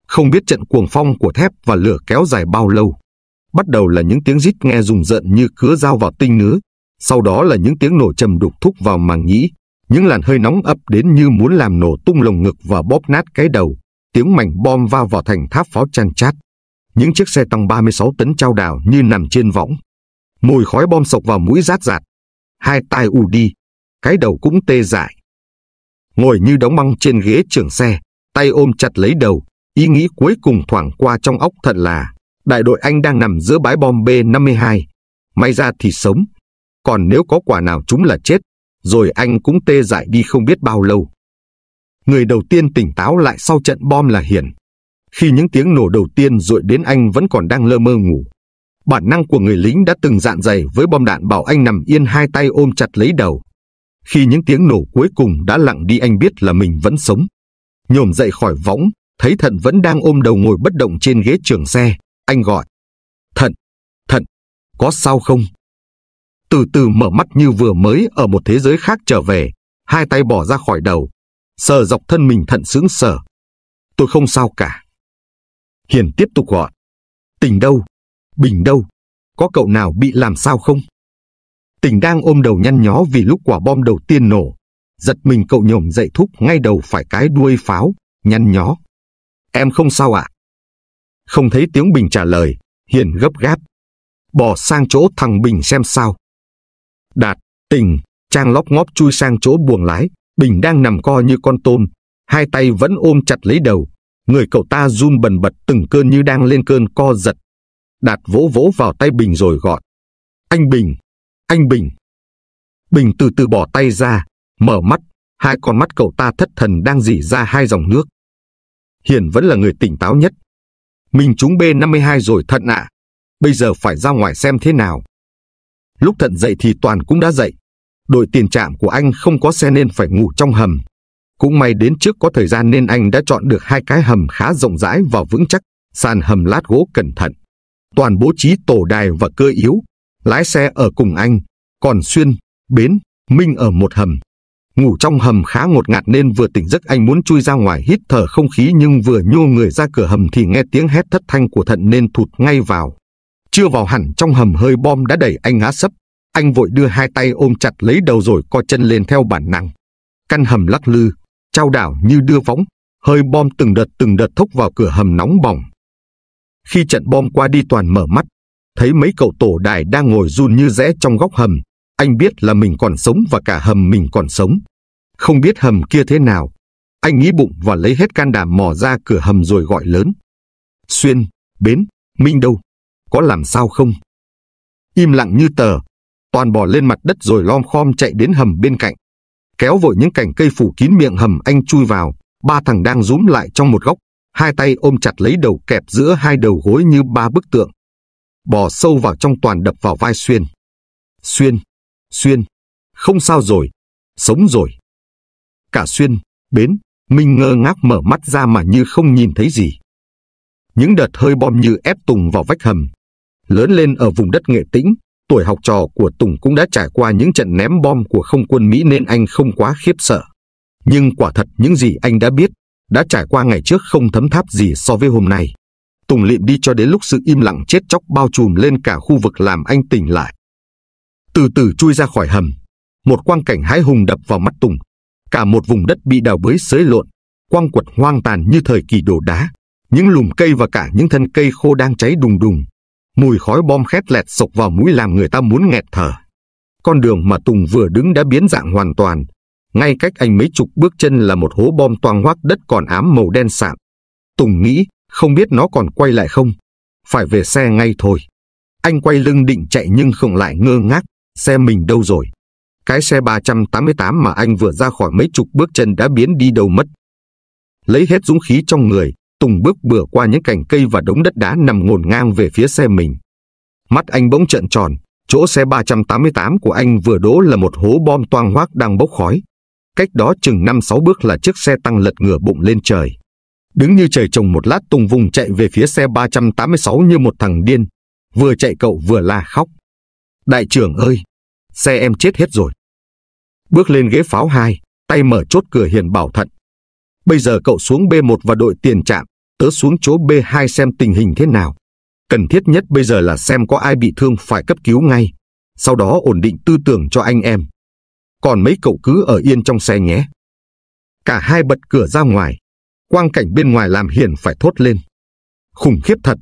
Không biết trận cuồng phong của thép và lửa kéo dài bao lâu. Bắt đầu là những tiếng rít nghe rùng rợn như cứa dao vào tinh nứa. Sau đó là những tiếng nổ trầm đục thúc vào màng nhĩ. Những làn hơi nóng ập đến như muốn làm nổ tung lồng ngực và bóp nát cái đầu. Tiếng mảnh bom va vào thành tháp pháo chan chát. Những chiếc xe tăng 36 tấn trao đảo như nằm trên võng. Mùi khói bom sộc vào mũi rát rạt. Hai tai ù đi, cái đầu cũng tê dại. Ngồi như đóng băng trên ghế trưởng xe, tay ôm chặt lấy đầu, ý nghĩ cuối cùng thoảng qua trong óc thật là đại đội anh đang nằm giữa bãi bom B-52, may ra thì sống, còn nếu có quả nào chúng là chết, rồi anh cũng tê dại đi không biết bao lâu. Người đầu tiên tỉnh táo lại sau trận bom là Hiển. Khi những tiếng nổ đầu tiên dội đến anh vẫn còn đang lơ mơ ngủ. Bản năng của người lính đã từng dạn dày với bom đạn bảo anh nằm yên hai tay ôm chặt lấy đầu, khi những tiếng nổ cuối cùng đã lặng đi anh biết là mình vẫn sống. Nhổm dậy khỏi võng, thấy Thận vẫn đang ôm đầu ngồi bất động trên ghế trường xe. Anh gọi. Thận, Thận, có sao không? Từ từ mở mắt như vừa mới ở một thế giới khác trở về, hai tay bỏ ra khỏi đầu, sờ dọc thân mình Thận sướng sờ. Tôi không sao cả. Hiền tiếp tục gọi. Tình đâu? Bình đâu? Có cậu nào bị làm sao không? Tình đang ôm đầu nhăn nhó vì lúc quả bom đầu tiên nổ. Giật mình cậu nhổm dậy thúc ngay đầu phải cái đuôi pháo, nhăn nhó. Em không sao ạ. À? Không thấy tiếng Bình trả lời, Hiền gấp gáp. Bỏ sang chỗ thằng Bình xem sao. Đạt, tình, Trang lóc ngóp chui sang chỗ buồng lái. Bình đang nằm co như con tôm, hai tay vẫn ôm chặt lấy đầu. Người cậu ta run bần bật từng cơn như đang lên cơn co giật. Đạt vỗ vỗ vào tay Bình rồi gọi. Anh Bình, anh Bình. Bình từ từ bỏ tay ra, mở mắt, hai con mắt cậu ta thất thần đang dỉ ra hai dòng nước. Hiền vẫn là người tỉnh táo nhất. Mình trúng B52 rồi thận ạ, bây giờ phải ra ngoài xem thế nào. Lúc thận dậy thì Toàn cũng đã dậy. Đội tiền trạm của anh không có xe nên phải ngủ trong hầm. Cũng may đến trước có thời gian nên anh đã chọn được hai cái hầm khá rộng rãi và vững chắc, sàn hầm lát gỗ cẩn thận. Toàn bố trí tổ đài và cơ yếu, lái xe ở cùng anh, còn Xuyên, Bến, Minh ở một hầm. Ngủ trong hầm khá ngột ngạt nên vừa tỉnh giấc anh muốn chui ra ngoài hít thở không khí nhưng vừa nhô người ra cửa hầm thì nghe tiếng hét thất thanh của thận nên thụt ngay vào. Chưa vào hẳn trong hầm hơi bom đã đẩy anh ngã sấp. Anh vội đưa hai tay ôm chặt lấy đầu rồi co chân lên theo bản năng. Căn hầm lắc lư, trao đảo như đưa võng, hơi bom từng đợt từng đợt thốc vào cửa hầm nóng bỏng. Khi trận bom qua đi toàn mở mắt, thấy mấy cậu tổ đài đang ngồi run như rẽ trong góc hầm, anh biết là mình còn sống và cả hầm mình còn sống. Không biết hầm kia thế nào, anh nghĩ bụng và lấy hết can đảm mò ra cửa hầm rồi gọi lớn. Xuyên, Bến, Minh đâu? Có làm sao không? Im lặng như tờ, toàn bò lên mặt đất rồi lom khom chạy đến hầm bên cạnh. Kéo vội những cành cây phủ kín miệng hầm anh chui vào, ba thằng đang rúm lại trong một góc, hai tay ôm chặt lấy đầu kẹp giữa hai đầu gối như ba bức tượng bò sâu vào trong toàn đập vào vai Xuyên. Xuyên, Xuyên, không sao rồi, sống rồi. Cả Xuyên, Bến, Minh ngơ ngác mở mắt ra mà như không nhìn thấy gì. Những đợt hơi bom như ép Tùng vào vách hầm. Lớn lên ở vùng đất nghệ tĩnh, tuổi học trò của Tùng cũng đã trải qua những trận ném bom của không quân Mỹ nên anh không quá khiếp sợ. Nhưng quả thật những gì anh đã biết, đã trải qua ngày trước không thấm tháp gì so với hôm nay tùng lịm đi cho đến lúc sự im lặng chết chóc bao trùm lên cả khu vực làm anh tỉnh lại. Từ từ chui ra khỏi hầm, một quang cảnh hái hùng đập vào mắt Tùng. Cả một vùng đất bị đào bới xới lộn, quang quật hoang tàn như thời kỳ đổ đá. Những lùm cây và cả những thân cây khô đang cháy đùng đùng. Mùi khói bom khét lẹt sộc vào mũi làm người ta muốn nghẹt thở. Con đường mà Tùng vừa đứng đã biến dạng hoàn toàn. Ngay cách anh mấy chục bước chân là một hố bom toang hoác đất còn ám màu đen sạm. Tùng nghĩ không biết nó còn quay lại không. Phải về xe ngay thôi. Anh quay lưng định chạy nhưng không lại ngơ ngác, xe mình đâu rồi. Cái xe 388 mà anh vừa ra khỏi mấy chục bước chân đã biến đi đâu mất. Lấy hết dũng khí trong người, Tùng bước bừa qua những cành cây và đống đất đá nằm ngổn ngang về phía xe mình. Mắt anh bỗng trợn tròn, chỗ xe 388 của anh vừa đỗ là một hố bom toang hoác đang bốc khói. Cách đó chừng 5-6 bước là chiếc xe tăng lật ngửa bụng lên trời đứng như trời trồng một lát tung vùng chạy về phía xe 386 như một thằng điên, vừa chạy cậu vừa la khóc. Đại trưởng ơi, xe em chết hết rồi. Bước lên ghế pháo 2, tay mở chốt cửa hiền bảo thận. Bây giờ cậu xuống B1 và đội tiền trạm, tớ xuống chỗ B2 xem tình hình thế nào. Cần thiết nhất bây giờ là xem có ai bị thương phải cấp cứu ngay, sau đó ổn định tư tưởng cho anh em. Còn mấy cậu cứ ở yên trong xe nhé. Cả hai bật cửa ra ngoài, Quang cảnh bên ngoài làm hiền phải thốt lên. Khủng khiếp thật.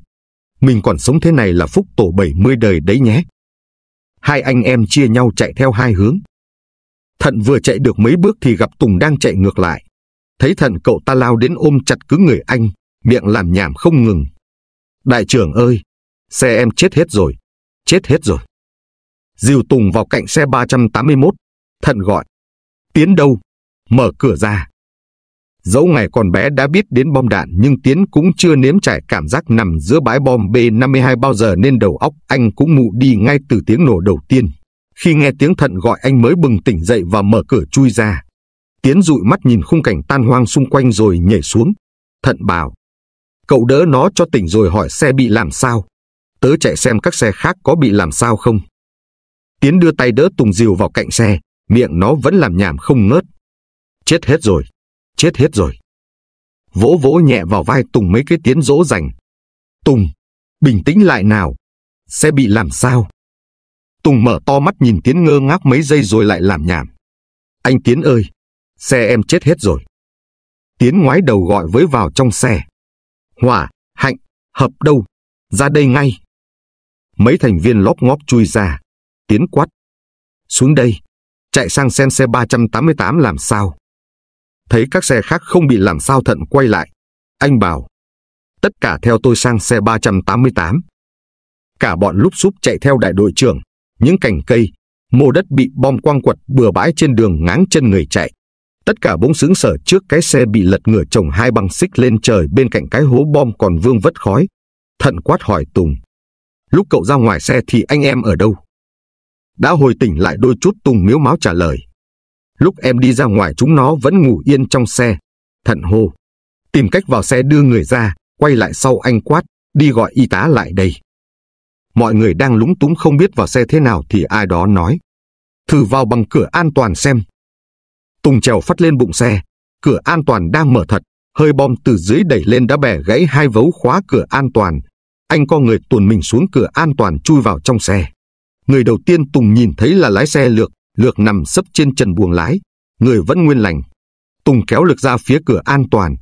Mình còn sống thế này là phúc tổ 70 đời đấy nhé. Hai anh em chia nhau chạy theo hai hướng. Thận vừa chạy được mấy bước thì gặp Tùng đang chạy ngược lại. Thấy thận cậu ta lao đến ôm chặt cứ người anh, miệng làm nhảm không ngừng. Đại trưởng ơi, xe em chết hết rồi, chết hết rồi. Diều Tùng vào cạnh xe 381, thận gọi. Tiến đâu? Mở cửa ra. Dẫu ngày còn bé đã biết đến bom đạn nhưng Tiến cũng chưa nếm trải cảm giác nằm giữa bãi bom B-52 bao giờ nên đầu óc anh cũng mụ đi ngay từ tiếng nổ đầu tiên. Khi nghe tiếng thận gọi anh mới bừng tỉnh dậy và mở cửa chui ra. Tiến dụi mắt nhìn khung cảnh tan hoang xung quanh rồi nhảy xuống. Thận bảo. Cậu đỡ nó cho tỉnh rồi hỏi xe bị làm sao. Tớ chạy xem các xe khác có bị làm sao không. Tiến đưa tay đỡ Tùng Diều vào cạnh xe, miệng nó vẫn làm nhảm không ngớt. Chết hết rồi, chết hết rồi. Vỗ vỗ nhẹ vào vai Tùng mấy cái tiến dỗ dành. Tùng, bình tĩnh lại nào, sẽ bị làm sao? Tùng mở to mắt nhìn Tiến ngơ ngác mấy giây rồi lại làm nhảm. Anh Tiến ơi, xe em chết hết rồi. Tiến ngoái đầu gọi với vào trong xe. Hỏa, Hạnh, Hợp đâu? Ra đây ngay. Mấy thành viên lóp ngóp chui ra. Tiến quát. Xuống đây. Chạy sang xem xe 388 làm sao thấy các xe khác không bị làm sao thận quay lại. Anh bảo, tất cả theo tôi sang xe 388. Cả bọn lúc xúc chạy theo đại đội trưởng, những cành cây, mô đất bị bom quang quật bừa bãi trên đường ngáng chân người chạy. Tất cả bỗng sững sở trước cái xe bị lật ngửa chồng hai băng xích lên trời bên cạnh cái hố bom còn vương vất khói. Thận quát hỏi Tùng. Lúc cậu ra ngoài xe thì anh em ở đâu? Đã hồi tỉnh lại đôi chút Tùng miếu máu trả lời. Lúc em đi ra ngoài chúng nó vẫn ngủ yên trong xe. Thận hô. Tìm cách vào xe đưa người ra, quay lại sau anh quát, đi gọi y tá lại đây. Mọi người đang lúng túng không biết vào xe thế nào thì ai đó nói. Thử vào bằng cửa an toàn xem. Tùng trèo phát lên bụng xe, cửa an toàn đang mở thật, hơi bom từ dưới đẩy lên đã bẻ gãy hai vấu khóa cửa an toàn. Anh co người tuồn mình xuống cửa an toàn chui vào trong xe. Người đầu tiên Tùng nhìn thấy là lái xe lược, lược nằm sấp trên trần buồng lái, người vẫn nguyên lành. Tùng kéo lược ra phía cửa an toàn,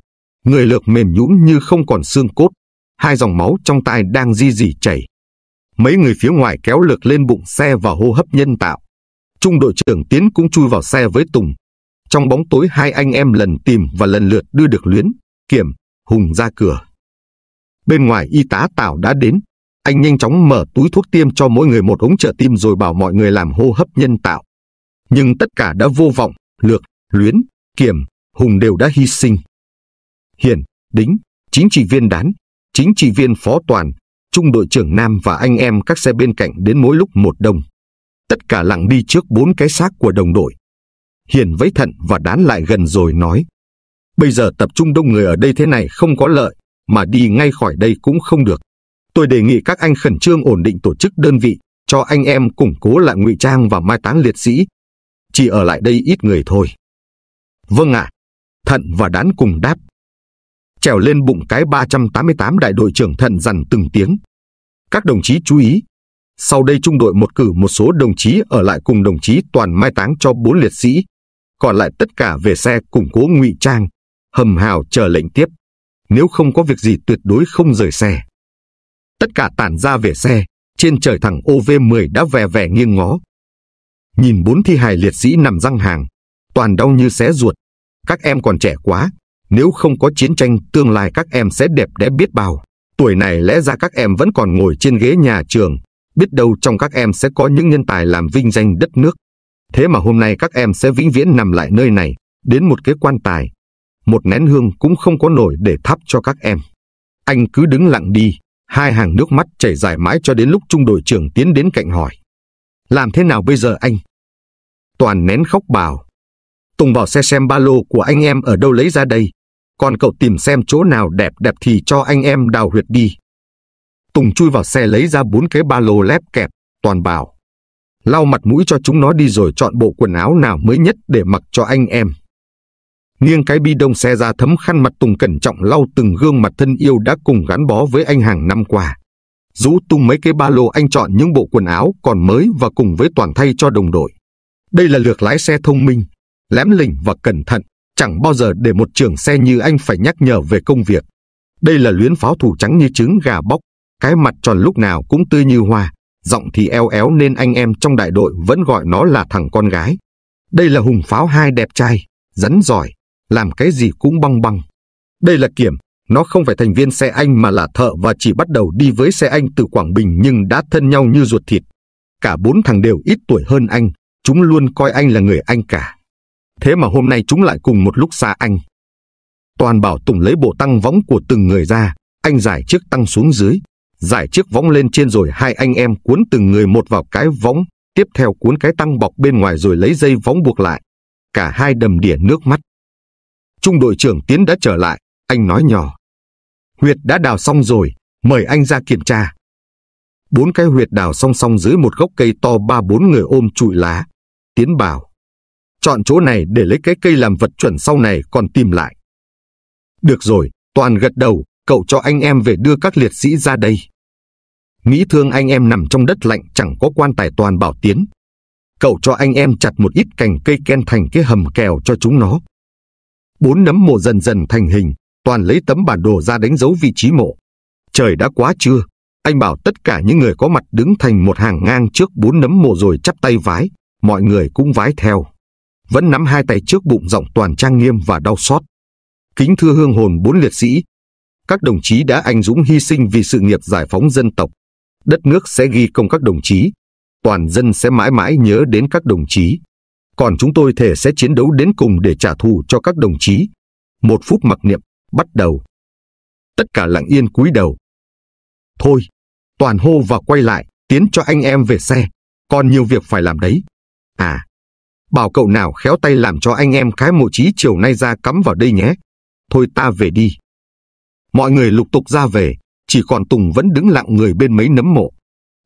người lược mềm nhũn như không còn xương cốt, hai dòng máu trong tai đang di dì chảy. Mấy người phía ngoài kéo lược lên bụng xe và hô hấp nhân tạo. Trung đội trưởng Tiến cũng chui vào xe với Tùng. Trong bóng tối hai anh em lần tìm và lần lượt đưa được Luyến, Kiểm, Hùng ra cửa. Bên ngoài y tá Tảo đã đến, anh nhanh chóng mở túi thuốc tiêm cho mỗi người một ống trợ tim rồi bảo mọi người làm hô hấp nhân tạo nhưng tất cả đã vô vọng, lược, luyến, kiểm, hùng đều đã hy sinh. Hiền, đính, chính trị viên đán, chính trị viên phó toàn, trung đội trưởng Nam và anh em các xe bên cạnh đến mỗi lúc một đông. Tất cả lặng đi trước bốn cái xác của đồng đội. Hiền vẫy thận và đán lại gần rồi nói. Bây giờ tập trung đông người ở đây thế này không có lợi, mà đi ngay khỏi đây cũng không được. Tôi đề nghị các anh khẩn trương ổn định tổ chức đơn vị, cho anh em củng cố lại ngụy trang và mai táng liệt sĩ, chỉ ở lại đây ít người thôi. Vâng ạ, thận và đán cùng đáp. Trèo lên bụng cái 388 đại đội trưởng thận dằn từng tiếng. Các đồng chí chú ý, sau đây trung đội một cử một số đồng chí ở lại cùng đồng chí toàn mai táng cho bốn liệt sĩ, còn lại tất cả về xe củng cố ngụy trang, hầm hào chờ lệnh tiếp. Nếu không có việc gì tuyệt đối không rời xe. Tất cả tản ra về xe, trên trời thẳng OV-10 đã vè vè nghiêng ngó, nhìn bốn thi hài liệt sĩ nằm răng hàng, toàn đau như xé ruột. Các em còn trẻ quá, nếu không có chiến tranh tương lai các em sẽ đẹp đẽ biết bao. Tuổi này lẽ ra các em vẫn còn ngồi trên ghế nhà trường, biết đâu trong các em sẽ có những nhân tài làm vinh danh đất nước. Thế mà hôm nay các em sẽ vĩnh viễn nằm lại nơi này, đến một cái quan tài. Một nén hương cũng không có nổi để thắp cho các em. Anh cứ đứng lặng đi, hai hàng nước mắt chảy dài mãi cho đến lúc trung đội trưởng tiến đến cạnh hỏi. Làm thế nào bây giờ anh? Toàn nén khóc bảo. Tùng vào xe xem ba lô của anh em ở đâu lấy ra đây. Còn cậu tìm xem chỗ nào đẹp đẹp thì cho anh em đào huyệt đi. Tùng chui vào xe lấy ra bốn cái ba lô lép kẹp, Toàn bảo. Lau mặt mũi cho chúng nó đi rồi chọn bộ quần áo nào mới nhất để mặc cho anh em. Nghiêng cái bi đông xe ra thấm khăn mặt Tùng cẩn trọng lau từng gương mặt thân yêu đã cùng gắn bó với anh hàng năm qua. Rũ tung mấy cái ba lô anh chọn những bộ quần áo còn mới và cùng với toàn thay cho đồng đội. Đây là lược lái xe thông minh, lém lỉnh và cẩn thận, chẳng bao giờ để một trưởng xe như anh phải nhắc nhở về công việc. Đây là luyến pháo thủ trắng như trứng gà bóc, cái mặt tròn lúc nào cũng tươi như hoa, giọng thì eo éo nên anh em trong đại đội vẫn gọi nó là thằng con gái. Đây là hùng pháo hai đẹp trai, rắn giỏi, làm cái gì cũng băng băng. Đây là Kiểm, nó không phải thành viên xe anh mà là thợ và chỉ bắt đầu đi với xe anh từ Quảng Bình nhưng đã thân nhau như ruột thịt. Cả bốn thằng đều ít tuổi hơn anh, Chúng luôn coi anh là người anh cả. Thế mà hôm nay chúng lại cùng một lúc xa anh. Toàn bảo Tùng lấy bộ tăng võng của từng người ra, anh giải chiếc tăng xuống dưới, giải chiếc võng lên trên rồi hai anh em cuốn từng người một vào cái võng, tiếp theo cuốn cái tăng bọc bên ngoài rồi lấy dây võng buộc lại. Cả hai đầm đìa nước mắt. Trung đội trưởng Tiến đã trở lại, anh nói nhỏ. Huyệt đã đào xong rồi, mời anh ra kiểm tra bốn cái huyệt đào song song dưới một gốc cây to ba bốn người ôm trụi lá. Tiến bảo, chọn chỗ này để lấy cái cây làm vật chuẩn sau này còn tìm lại. Được rồi, Toàn gật đầu, cậu cho anh em về đưa các liệt sĩ ra đây. Nghĩ thương anh em nằm trong đất lạnh chẳng có quan tài Toàn bảo Tiến. Cậu cho anh em chặt một ít cành cây ken thành cái hầm kèo cho chúng nó. Bốn nấm mộ dần dần thành hình, Toàn lấy tấm bản đồ ra đánh dấu vị trí mộ. Trời đã quá trưa, anh bảo tất cả những người có mặt đứng thành một hàng ngang trước bốn nấm mồ rồi chắp tay vái, mọi người cũng vái theo. Vẫn nắm hai tay trước bụng rộng toàn trang nghiêm và đau xót. Kính thưa hương hồn bốn liệt sĩ, các đồng chí đã anh dũng hy sinh vì sự nghiệp giải phóng dân tộc. Đất nước sẽ ghi công các đồng chí, toàn dân sẽ mãi mãi nhớ đến các đồng chí. Còn chúng tôi thể sẽ chiến đấu đến cùng để trả thù cho các đồng chí. Một phút mặc niệm, bắt đầu. Tất cả lặng yên cúi đầu. Thôi, Toàn hô và quay lại, tiến cho anh em về xe. Còn nhiều việc phải làm đấy. À, bảo cậu nào khéo tay làm cho anh em cái mộ trí chiều nay ra cắm vào đây nhé. Thôi ta về đi. Mọi người lục tục ra về, chỉ còn Tùng vẫn đứng lặng người bên mấy nấm mộ.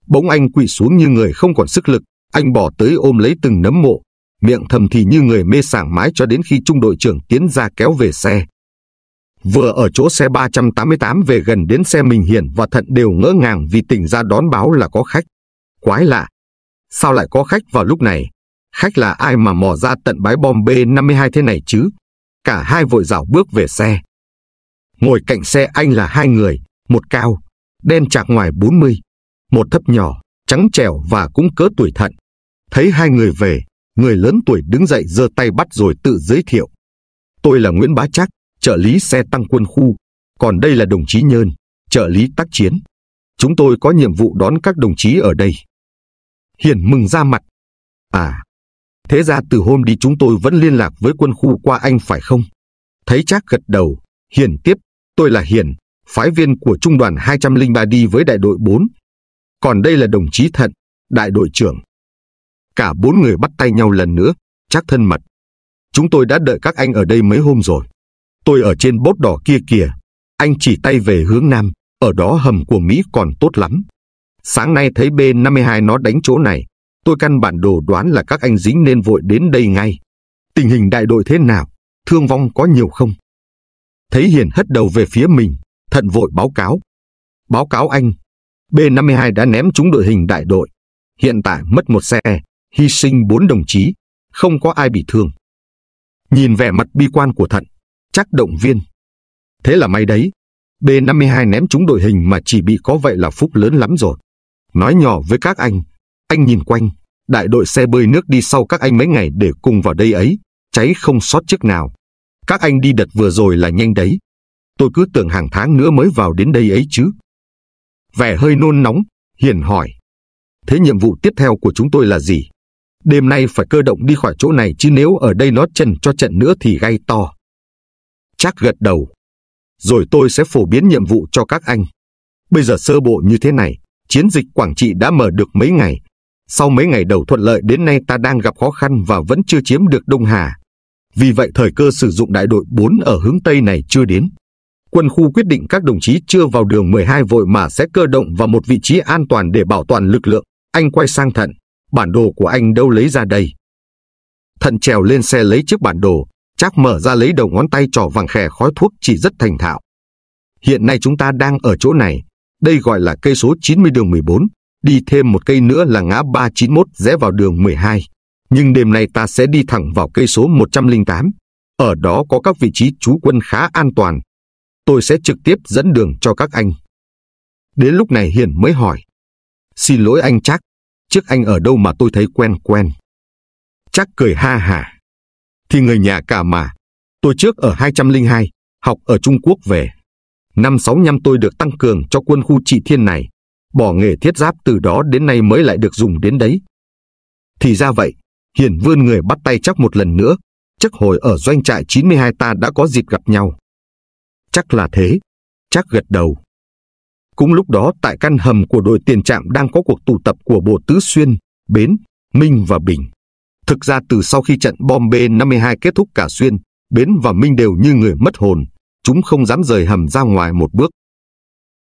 Bỗng anh quỵ xuống như người không còn sức lực, anh bỏ tới ôm lấy từng nấm mộ, miệng thầm thì như người mê sảng mái cho đến khi trung đội trưởng tiến ra kéo về xe, Vừa ở chỗ xe 388 về gần đến xe mình hiển và thận đều ngỡ ngàng vì tỉnh ra đón báo là có khách. Quái lạ. Sao lại có khách vào lúc này? Khách là ai mà mò ra tận bãi bom B-52 thế này chứ? Cả hai vội dảo bước về xe. Ngồi cạnh xe anh là hai người, một cao, đen chạc ngoài 40, một thấp nhỏ, trắng trẻo và cũng cỡ tuổi thận. Thấy hai người về, người lớn tuổi đứng dậy giơ tay bắt rồi tự giới thiệu. Tôi là Nguyễn Bá Trác, trợ lý xe tăng quân khu, còn đây là đồng chí Nhơn, trợ lý tác chiến. Chúng tôi có nhiệm vụ đón các đồng chí ở đây. Hiền mừng ra mặt. À, thế ra từ hôm đi chúng tôi vẫn liên lạc với quân khu qua anh phải không? Thấy chắc gật đầu, Hiền tiếp, tôi là Hiền, phái viên của trung đoàn 203 đi với đại đội 4. Còn đây là đồng chí Thận, đại đội trưởng. Cả bốn người bắt tay nhau lần nữa, chắc thân mật. Chúng tôi đã đợi các anh ở đây mấy hôm rồi tôi ở trên bốt đỏ kia kìa. Anh chỉ tay về hướng nam, ở đó hầm của Mỹ còn tốt lắm. Sáng nay thấy B-52 nó đánh chỗ này, tôi căn bản đồ đoán là các anh dính nên vội đến đây ngay. Tình hình đại đội thế nào? Thương vong có nhiều không? Thấy Hiền hất đầu về phía mình, thận vội báo cáo. Báo cáo anh, B-52 đã ném trúng đội hình đại đội. Hiện tại mất một xe, hy sinh bốn đồng chí, không có ai bị thương. Nhìn vẻ mặt bi quan của thận, chắc động viên. Thế là may đấy, B-52 ném trúng đội hình mà chỉ bị có vậy là phúc lớn lắm rồi. Nói nhỏ với các anh, anh nhìn quanh, đại đội xe bơi nước đi sau các anh mấy ngày để cùng vào đây ấy, cháy không sót chiếc nào. Các anh đi đợt vừa rồi là nhanh đấy. Tôi cứ tưởng hàng tháng nữa mới vào đến đây ấy chứ. Vẻ hơi nôn nóng, Hiền hỏi. Thế nhiệm vụ tiếp theo của chúng tôi là gì? Đêm nay phải cơ động đi khỏi chỗ này chứ nếu ở đây nó trần cho trận nữa thì gay to. Chắc gật đầu. Rồi tôi sẽ phổ biến nhiệm vụ cho các anh. Bây giờ sơ bộ như thế này, chiến dịch Quảng Trị đã mở được mấy ngày. Sau mấy ngày đầu thuận lợi đến nay ta đang gặp khó khăn và vẫn chưa chiếm được Đông Hà. Vì vậy thời cơ sử dụng đại đội 4 ở hướng Tây này chưa đến. Quân khu quyết định các đồng chí chưa vào đường 12 vội mà sẽ cơ động vào một vị trí an toàn để bảo toàn lực lượng. Anh quay sang Thận. Bản đồ của anh đâu lấy ra đây? Thận trèo lên xe lấy chiếc bản đồ, chắc mở ra lấy đầu ngón tay trỏ vàng khè khói thuốc chỉ rất thành thạo. Hiện nay chúng ta đang ở chỗ này, đây gọi là cây số 90 đường 14, đi thêm một cây nữa là ngã 391 rẽ vào đường 12. Nhưng đêm nay ta sẽ đi thẳng vào cây số 108. Ở đó có các vị trí trú quân khá an toàn. Tôi sẽ trực tiếp dẫn đường cho các anh. Đến lúc này Hiền mới hỏi. Xin lỗi anh chắc trước anh ở đâu mà tôi thấy quen quen. chắc cười ha hả thì người nhà cả mà. Tôi trước ở 202, học ở Trung Quốc về. Năm 65 tôi được tăng cường cho quân khu trị thiên này. Bỏ nghề thiết giáp từ đó đến nay mới lại được dùng đến đấy. Thì ra vậy, Hiển vươn người bắt tay chắc một lần nữa. Chắc hồi ở doanh trại 92 ta đã có dịp gặp nhau. Chắc là thế. Chắc gật đầu. Cũng lúc đó tại căn hầm của đội tiền trạm đang có cuộc tụ tập của Bộ Tứ Xuyên, Bến, Minh và Bình. Thực ra từ sau khi trận bom B-52 kết thúc cả Xuyên, Bến và Minh đều như người mất hồn, chúng không dám rời hầm ra ngoài một bước.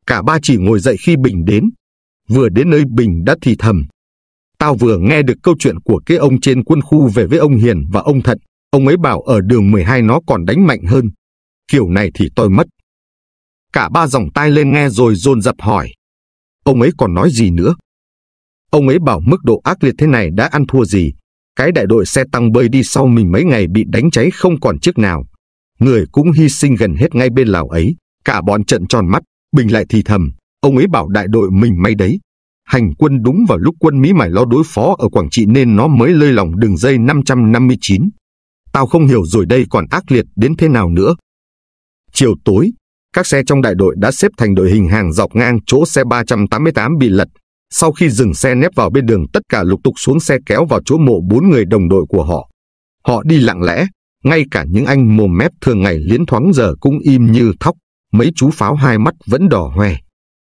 Cả ba chỉ ngồi dậy khi Bình đến. Vừa đến nơi Bình đã thì thầm. Tao vừa nghe được câu chuyện của cái ông trên quân khu về với ông Hiền và ông Thận. Ông ấy bảo ở đường 12 nó còn đánh mạnh hơn. Kiểu này thì tôi mất. Cả ba dòng tai lên nghe rồi rôn dập hỏi. Ông ấy còn nói gì nữa? Ông ấy bảo mức độ ác liệt thế này đã ăn thua gì, cái đại đội xe tăng bơi đi sau mình mấy ngày bị đánh cháy không còn chiếc nào. Người cũng hy sinh gần hết ngay bên lào ấy. Cả bọn trận tròn mắt, Bình lại thì thầm. Ông ấy bảo đại đội mình may đấy. Hành quân đúng vào lúc quân Mỹ mải lo đối phó ở Quảng Trị nên nó mới lơi lỏng đường dây 559. Tao không hiểu rồi đây còn ác liệt đến thế nào nữa. Chiều tối, các xe trong đại đội đã xếp thành đội hình hàng dọc ngang chỗ xe 388 bị lật, sau khi dừng xe nép vào bên đường tất cả lục tục xuống xe kéo vào chỗ mộ bốn người đồng đội của họ. Họ đi lặng lẽ, ngay cả những anh mồm mép thường ngày liến thoáng giờ cũng im như thóc, mấy chú pháo hai mắt vẫn đỏ hoe.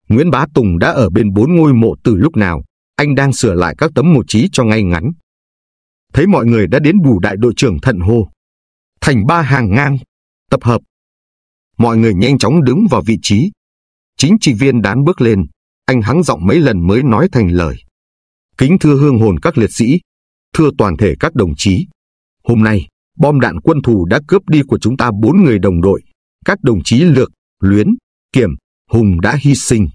Nguyễn Bá Tùng đã ở bên bốn ngôi mộ từ lúc nào, anh đang sửa lại các tấm mộ trí cho ngay ngắn. Thấy mọi người đã đến bù đại đội trưởng thận hô. Thành ba hàng ngang, tập hợp. Mọi người nhanh chóng đứng vào vị trí. Chính trị viên đán bước lên, anh hắng giọng mấy lần mới nói thành lời. Kính thưa hương hồn các liệt sĩ, thưa toàn thể các đồng chí. Hôm nay, bom đạn quân thù đã cướp đi của chúng ta bốn người đồng đội. Các đồng chí Lược, Luyến, Kiểm, Hùng đã hy sinh.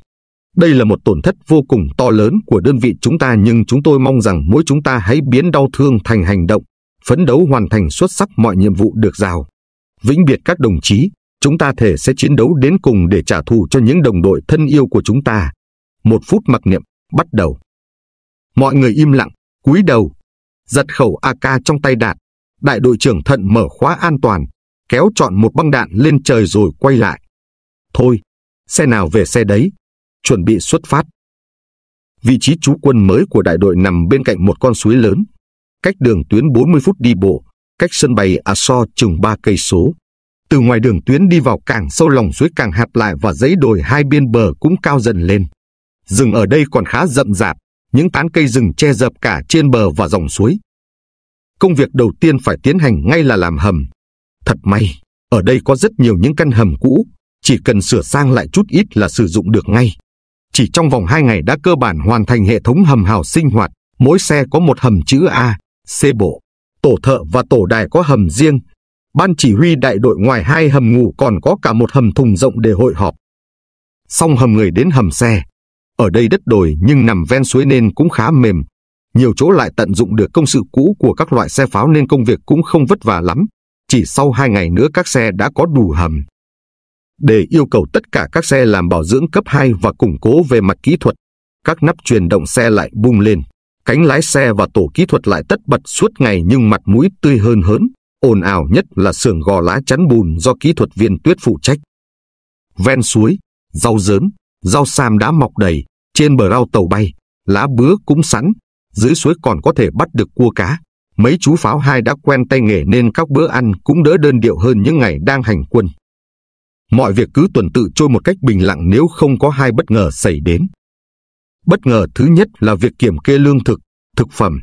Đây là một tổn thất vô cùng to lớn của đơn vị chúng ta nhưng chúng tôi mong rằng mỗi chúng ta hãy biến đau thương thành hành động, phấn đấu hoàn thành xuất sắc mọi nhiệm vụ được giao. Vĩnh biệt các đồng chí, chúng ta thể sẽ chiến đấu đến cùng để trả thù cho những đồng đội thân yêu của chúng ta, một phút mặc niệm, bắt đầu. Mọi người im lặng, cúi đầu, giật khẩu AK trong tay đạt. Đại đội trưởng thận mở khóa an toàn, kéo chọn một băng đạn lên trời rồi quay lại. Thôi, xe nào về xe đấy, chuẩn bị xuất phát. Vị trí trú quân mới của đại đội nằm bên cạnh một con suối lớn, cách đường tuyến 40 phút đi bộ, cách sân bay Aso chừng 3 cây số. Từ ngoài đường tuyến đi vào cảng sâu lòng suối càng hẹp lại và dãy đồi hai bên bờ cũng cao dần lên. Rừng ở đây còn khá rậm rạp, những tán cây rừng che dập cả trên bờ và dòng suối. Công việc đầu tiên phải tiến hành ngay là làm hầm. Thật may, ở đây có rất nhiều những căn hầm cũ, chỉ cần sửa sang lại chút ít là sử dụng được ngay. Chỉ trong vòng 2 ngày đã cơ bản hoàn thành hệ thống hầm hào sinh hoạt, mỗi xe có một hầm chữ A, C bộ. Tổ thợ và tổ đài có hầm riêng. Ban chỉ huy đại đội ngoài hai hầm ngủ còn có cả một hầm thùng rộng để hội họp. Xong hầm người đến hầm xe, ở đây đất đồi nhưng nằm ven suối nên cũng khá mềm. Nhiều chỗ lại tận dụng được công sự cũ của các loại xe pháo nên công việc cũng không vất vả lắm. Chỉ sau 2 ngày nữa các xe đã có đủ hầm. Để yêu cầu tất cả các xe làm bảo dưỡng cấp 2 và củng cố về mặt kỹ thuật, các nắp truyền động xe lại bung lên. Cánh lái xe và tổ kỹ thuật lại tất bật suốt ngày nhưng mặt mũi tươi hơn hớn, ồn ào nhất là xưởng gò lá chắn bùn do kỹ thuật viên tuyết phụ trách. Ven suối, rau dớn, Rau sam đã mọc đầy, trên bờ rau tàu bay, lá bứa cũng sẵn, dưới suối còn có thể bắt được cua cá. Mấy chú pháo hai đã quen tay nghề nên các bữa ăn cũng đỡ đơn điệu hơn những ngày đang hành quân. Mọi việc cứ tuần tự trôi một cách bình lặng nếu không có hai bất ngờ xảy đến. Bất ngờ thứ nhất là việc kiểm kê lương thực, thực phẩm.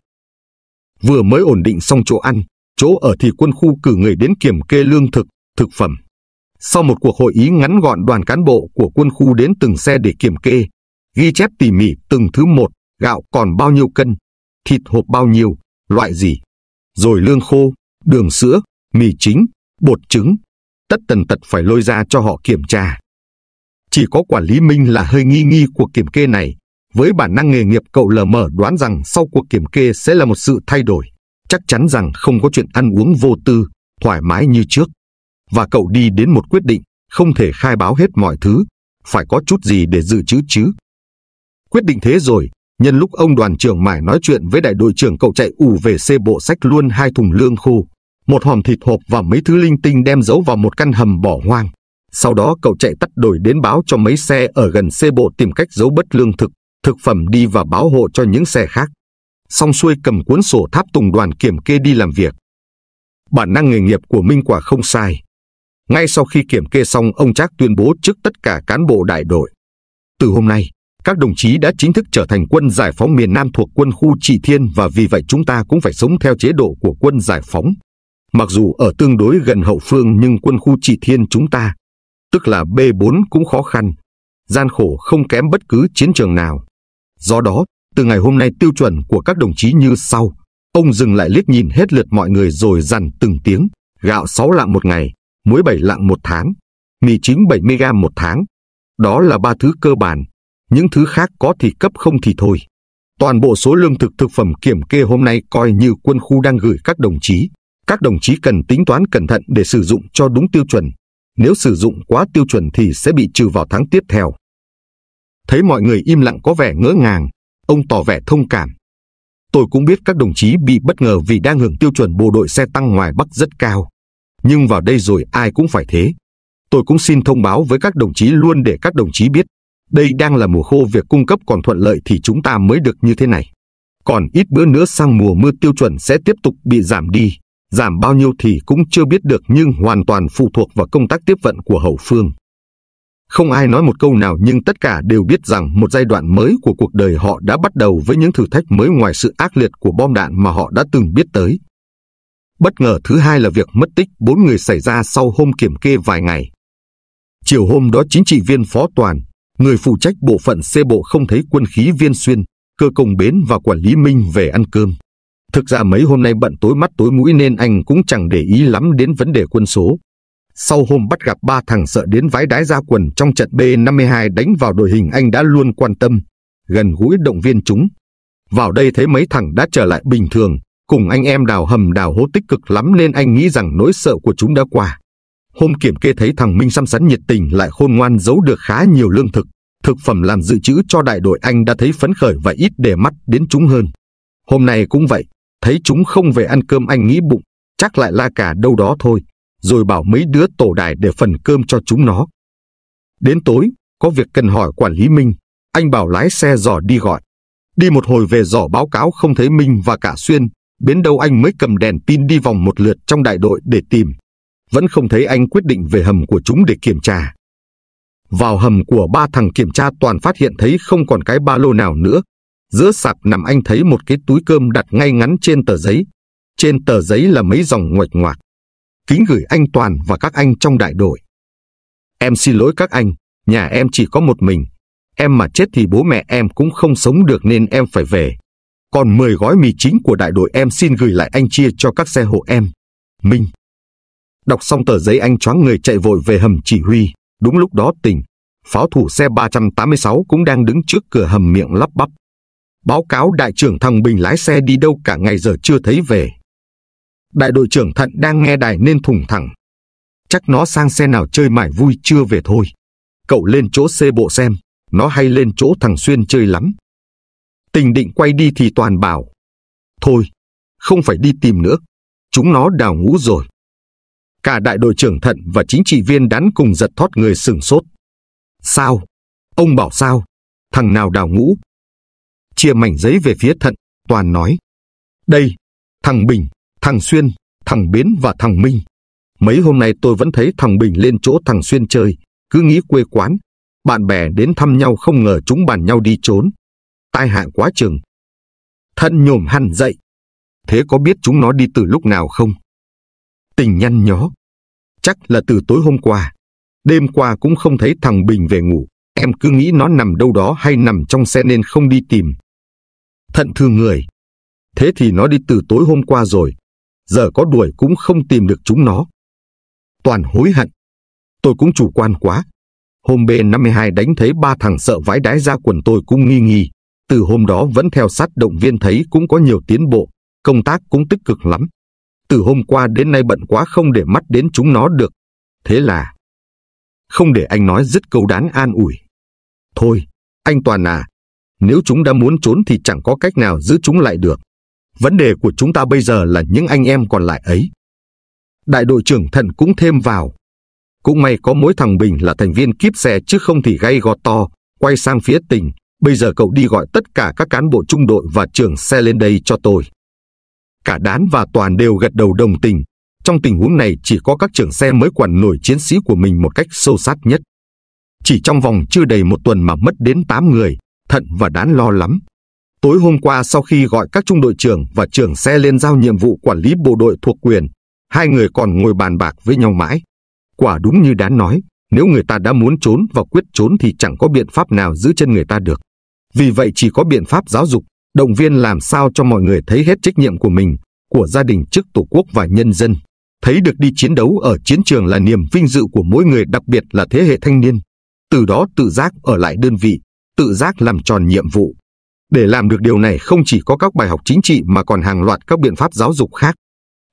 Vừa mới ổn định xong chỗ ăn, chỗ ở thì quân khu cử người đến kiểm kê lương thực, thực phẩm. Sau một cuộc hội ý ngắn gọn đoàn cán bộ của quân khu đến từng xe để kiểm kê, ghi chép tỉ mỉ từng thứ một, gạo còn bao nhiêu cân, thịt hộp bao nhiêu, loại gì, rồi lương khô, đường sữa, mì chính, bột trứng, tất tần tật phải lôi ra cho họ kiểm tra. Chỉ có quản lý Minh là hơi nghi nghi cuộc kiểm kê này, với bản năng nghề nghiệp cậu lờ mở đoán rằng sau cuộc kiểm kê sẽ là một sự thay đổi, chắc chắn rằng không có chuyện ăn uống vô tư, thoải mái như trước và cậu đi đến một quyết định, không thể khai báo hết mọi thứ, phải có chút gì để dự trữ chứ. Quyết định thế rồi, nhân lúc ông đoàn trưởng Mải nói chuyện với đại đội trưởng cậu chạy ù về xe bộ sách luôn hai thùng lương khô, một hòm thịt hộp và mấy thứ linh tinh đem giấu vào một căn hầm bỏ hoang. Sau đó cậu chạy tắt đổi đến báo cho mấy xe ở gần xe bộ tìm cách giấu bất lương thực, thực phẩm đi và báo hộ cho những xe khác. Xong xuôi cầm cuốn sổ tháp tùng đoàn kiểm kê đi làm việc. Bản năng nghề nghiệp của Minh Quả không sai, ngay sau khi kiểm kê xong, ông Trác tuyên bố trước tất cả cán bộ đại đội. Từ hôm nay, các đồng chí đã chính thức trở thành quân giải phóng miền Nam thuộc quân khu Trị Thiên và vì vậy chúng ta cũng phải sống theo chế độ của quân giải phóng. Mặc dù ở tương đối gần hậu phương nhưng quân khu Trị Thiên chúng ta, tức là B4 cũng khó khăn, gian khổ không kém bất cứ chiến trường nào. Do đó, từ ngày hôm nay tiêu chuẩn của các đồng chí như sau. Ông dừng lại liếc nhìn hết lượt mọi người rồi dằn từng tiếng, gạo sáu lạng một ngày, muối 7 lạng một tháng, mì chính 70 gram một tháng. Đó là ba thứ cơ bản, những thứ khác có thì cấp không thì thôi. Toàn bộ số lương thực thực phẩm kiểm kê hôm nay coi như quân khu đang gửi các đồng chí. Các đồng chí cần tính toán cẩn thận để sử dụng cho đúng tiêu chuẩn. Nếu sử dụng quá tiêu chuẩn thì sẽ bị trừ vào tháng tiếp theo. Thấy mọi người im lặng có vẻ ngỡ ngàng, ông tỏ vẻ thông cảm. Tôi cũng biết các đồng chí bị bất ngờ vì đang hưởng tiêu chuẩn bộ đội xe tăng ngoài Bắc rất cao nhưng vào đây rồi ai cũng phải thế. Tôi cũng xin thông báo với các đồng chí luôn để các đồng chí biết, đây đang là mùa khô việc cung cấp còn thuận lợi thì chúng ta mới được như thế này. Còn ít bữa nữa sang mùa mưa tiêu chuẩn sẽ tiếp tục bị giảm đi, giảm bao nhiêu thì cũng chưa biết được nhưng hoàn toàn phụ thuộc vào công tác tiếp vận của hậu phương. Không ai nói một câu nào nhưng tất cả đều biết rằng một giai đoạn mới của cuộc đời họ đã bắt đầu với những thử thách mới ngoài sự ác liệt của bom đạn mà họ đã từng biết tới. Bất ngờ thứ hai là việc mất tích bốn người xảy ra sau hôm kiểm kê vài ngày. Chiều hôm đó chính trị viên Phó Toàn, người phụ trách bộ phận xe bộ không thấy quân khí viên xuyên, cơ công bến và quản lý Minh về ăn cơm. Thực ra mấy hôm nay bận tối mắt tối mũi nên anh cũng chẳng để ý lắm đến vấn đề quân số. Sau hôm bắt gặp ba thằng sợ đến vái đái ra quần trong trận B-52 đánh vào đội hình anh đã luôn quan tâm, gần gũi động viên chúng. Vào đây thấy mấy thằng đã trở lại bình thường, Cùng anh em đào hầm đào hố tích cực lắm nên anh nghĩ rằng nỗi sợ của chúng đã qua. Hôm kiểm kê thấy thằng Minh săn sắn nhiệt tình lại khôn ngoan giấu được khá nhiều lương thực, thực phẩm làm dự trữ cho đại đội anh đã thấy phấn khởi và ít để mắt đến chúng hơn. Hôm nay cũng vậy, thấy chúng không về ăn cơm anh nghĩ bụng, chắc lại la cả đâu đó thôi, rồi bảo mấy đứa tổ đài để phần cơm cho chúng nó. Đến tối, có việc cần hỏi quản lý Minh, anh bảo lái xe dò đi gọi. Đi một hồi về dò báo cáo không thấy Minh và cả Xuyên, Biến đâu anh mới cầm đèn pin đi vòng một lượt trong đại đội để tìm. Vẫn không thấy anh quyết định về hầm của chúng để kiểm tra. Vào hầm của ba thằng kiểm tra toàn phát hiện thấy không còn cái ba lô nào nữa. Giữa sạp nằm anh thấy một cái túi cơm đặt ngay ngắn trên tờ giấy. Trên tờ giấy là mấy dòng ngoạch ngoạc. Kính gửi anh Toàn và các anh trong đại đội. Em xin lỗi các anh, nhà em chỉ có một mình. Em mà chết thì bố mẹ em cũng không sống được nên em phải về. Còn 10 gói mì chính của đại đội em xin gửi lại anh chia cho các xe hộ em. Minh. Đọc xong tờ giấy anh choáng người chạy vội về hầm chỉ huy. Đúng lúc đó tỉnh, pháo thủ xe 386 cũng đang đứng trước cửa hầm miệng lắp bắp. Báo cáo đại trưởng thằng Bình lái xe đi đâu cả ngày giờ chưa thấy về. Đại đội trưởng Thận đang nghe đài nên thủng thẳng. Chắc nó sang xe nào chơi mải vui chưa về thôi. Cậu lên chỗ xê bộ xem, nó hay lên chỗ thằng Xuyên chơi lắm. Tình định quay đi thì Toàn bảo, thôi, không phải đi tìm nữa, chúng nó đào ngũ rồi. Cả đại đội trưởng thận và chính trị viên đắn cùng giật thoát người sừng sốt. Sao? Ông bảo sao? Thằng nào đào ngũ? Chia mảnh giấy về phía thận, Toàn nói. Đây, thằng Bình, thằng Xuyên, thằng Biến và thằng Minh. Mấy hôm nay tôi vẫn thấy thằng Bình lên chỗ thằng Xuyên chơi, cứ nghĩ quê quán. Bạn bè đến thăm nhau không ngờ chúng bàn nhau đi trốn tai hại quá chừng. thận nhổm hẳn dậy. Thế có biết chúng nó đi từ lúc nào không? Tình nhăn nhó. Chắc là từ tối hôm qua. Đêm qua cũng không thấy thằng Bình về ngủ. Em cứ nghĩ nó nằm đâu đó hay nằm trong xe nên không đi tìm. Thận thương người. Thế thì nó đi từ tối hôm qua rồi. Giờ có đuổi cũng không tìm được chúng nó. Toàn hối hận. Tôi cũng chủ quan quá. Hôm B52 đánh thấy ba thằng sợ vãi đái ra quần tôi cũng nghi nghi từ hôm đó vẫn theo sát động viên thấy cũng có nhiều tiến bộ, công tác cũng tích cực lắm. Từ hôm qua đến nay bận quá không để mắt đến chúng nó được. Thế là... Không để anh nói dứt câu đán an ủi. Thôi, anh Toàn à, nếu chúng đã muốn trốn thì chẳng có cách nào giữ chúng lại được. Vấn đề của chúng ta bây giờ là những anh em còn lại ấy. Đại đội trưởng thần cũng thêm vào. Cũng may có mỗi thằng Bình là thành viên kiếp xe chứ không thì gây gò to, quay sang phía tỉnh Bây giờ cậu đi gọi tất cả các cán bộ trung đội và trưởng xe lên đây cho tôi. Cả đán và toàn đều gật đầu đồng tình. Trong tình huống này chỉ có các trưởng xe mới quản nổi chiến sĩ của mình một cách sâu sát nhất. Chỉ trong vòng chưa đầy một tuần mà mất đến 8 người, thận và đán lo lắm. Tối hôm qua sau khi gọi các trung đội trưởng và trưởng xe lên giao nhiệm vụ quản lý bộ đội thuộc quyền, hai người còn ngồi bàn bạc với nhau mãi. Quả đúng như đán nói, nếu người ta đã muốn trốn và quyết trốn thì chẳng có biện pháp nào giữ chân người ta được. Vì vậy chỉ có biện pháp giáo dục, động viên làm sao cho mọi người thấy hết trách nhiệm của mình, của gia đình trước Tổ quốc và nhân dân. Thấy được đi chiến đấu ở chiến trường là niềm vinh dự của mỗi người đặc biệt là thế hệ thanh niên. Từ đó tự giác ở lại đơn vị, tự giác làm tròn nhiệm vụ. Để làm được điều này không chỉ có các bài học chính trị mà còn hàng loạt các biện pháp giáo dục khác.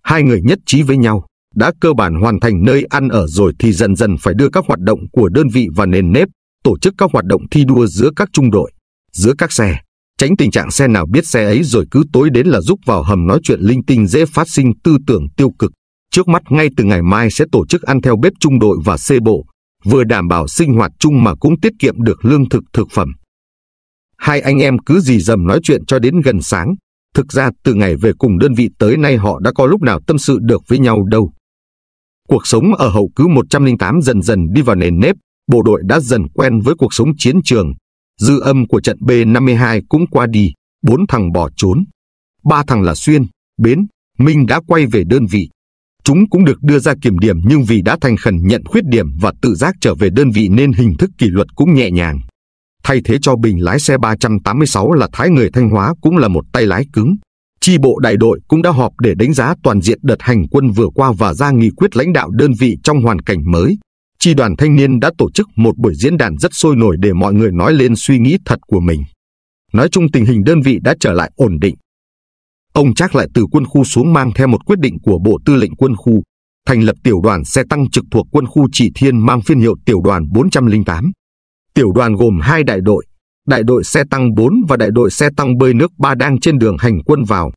Hai người nhất trí với nhau, đã cơ bản hoàn thành nơi ăn ở rồi thì dần dần phải đưa các hoạt động của đơn vị vào nền nếp, tổ chức các hoạt động thi đua giữa các trung đội giữa các xe, tránh tình trạng xe nào biết xe ấy rồi cứ tối đến là rúc vào hầm nói chuyện linh tinh dễ phát sinh tư tưởng tiêu cực. Trước mắt ngay từ ngày mai sẽ tổ chức ăn theo bếp trung đội và xe bộ, vừa đảm bảo sinh hoạt chung mà cũng tiết kiệm được lương thực thực phẩm. Hai anh em cứ dì dầm nói chuyện cho đến gần sáng. Thực ra từ ngày về cùng đơn vị tới nay họ đã có lúc nào tâm sự được với nhau đâu. Cuộc sống ở hậu cứ 108 dần dần đi vào nền nếp, bộ đội đã dần quen với cuộc sống chiến trường, Dư âm của trận B-52 cũng qua đi, bốn thằng bỏ trốn. Ba thằng là Xuyên, Bến, Minh đã quay về đơn vị. Chúng cũng được đưa ra kiểm điểm nhưng vì đã thành khẩn nhận khuyết điểm và tự giác trở về đơn vị nên hình thức kỷ luật cũng nhẹ nhàng. Thay thế cho Bình lái xe 386 là Thái người Thanh Hóa cũng là một tay lái cứng. Chi bộ đại đội cũng đã họp để đánh giá toàn diện đợt hành quân vừa qua và ra nghị quyết lãnh đạo đơn vị trong hoàn cảnh mới. Tri đoàn thanh niên đã tổ chức một buổi diễn đàn rất sôi nổi để mọi người nói lên suy nghĩ thật của mình. Nói chung tình hình đơn vị đã trở lại ổn định. Ông chắc lại từ quân khu xuống mang theo một quyết định của Bộ Tư lệnh quân khu, thành lập tiểu đoàn xe tăng trực thuộc quân khu Chỉ Thiên mang phiên hiệu tiểu đoàn 408. Tiểu đoàn gồm hai đại đội, đại đội xe tăng 4 và đại đội xe tăng bơi nước 3 đang trên đường hành quân vào.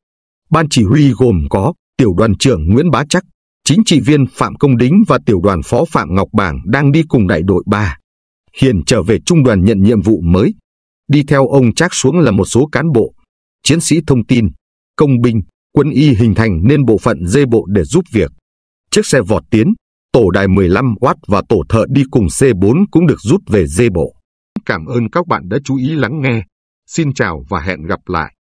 Ban chỉ huy gồm có tiểu đoàn trưởng Nguyễn Bá chắc chính trị viên Phạm Công Đính và tiểu đoàn phó Phạm Ngọc Bảng đang đi cùng đại đội 3. Hiền trở về trung đoàn nhận nhiệm vụ mới. Đi theo ông Trác xuống là một số cán bộ, chiến sĩ thông tin, công binh, quân y hình thành nên bộ phận dây bộ để giúp việc. Chiếc xe vọt tiến, tổ đài 15W và tổ thợ đi cùng C4 cũng được rút về dây bộ. Cảm ơn các bạn đã chú ý lắng nghe. Xin chào và hẹn gặp lại.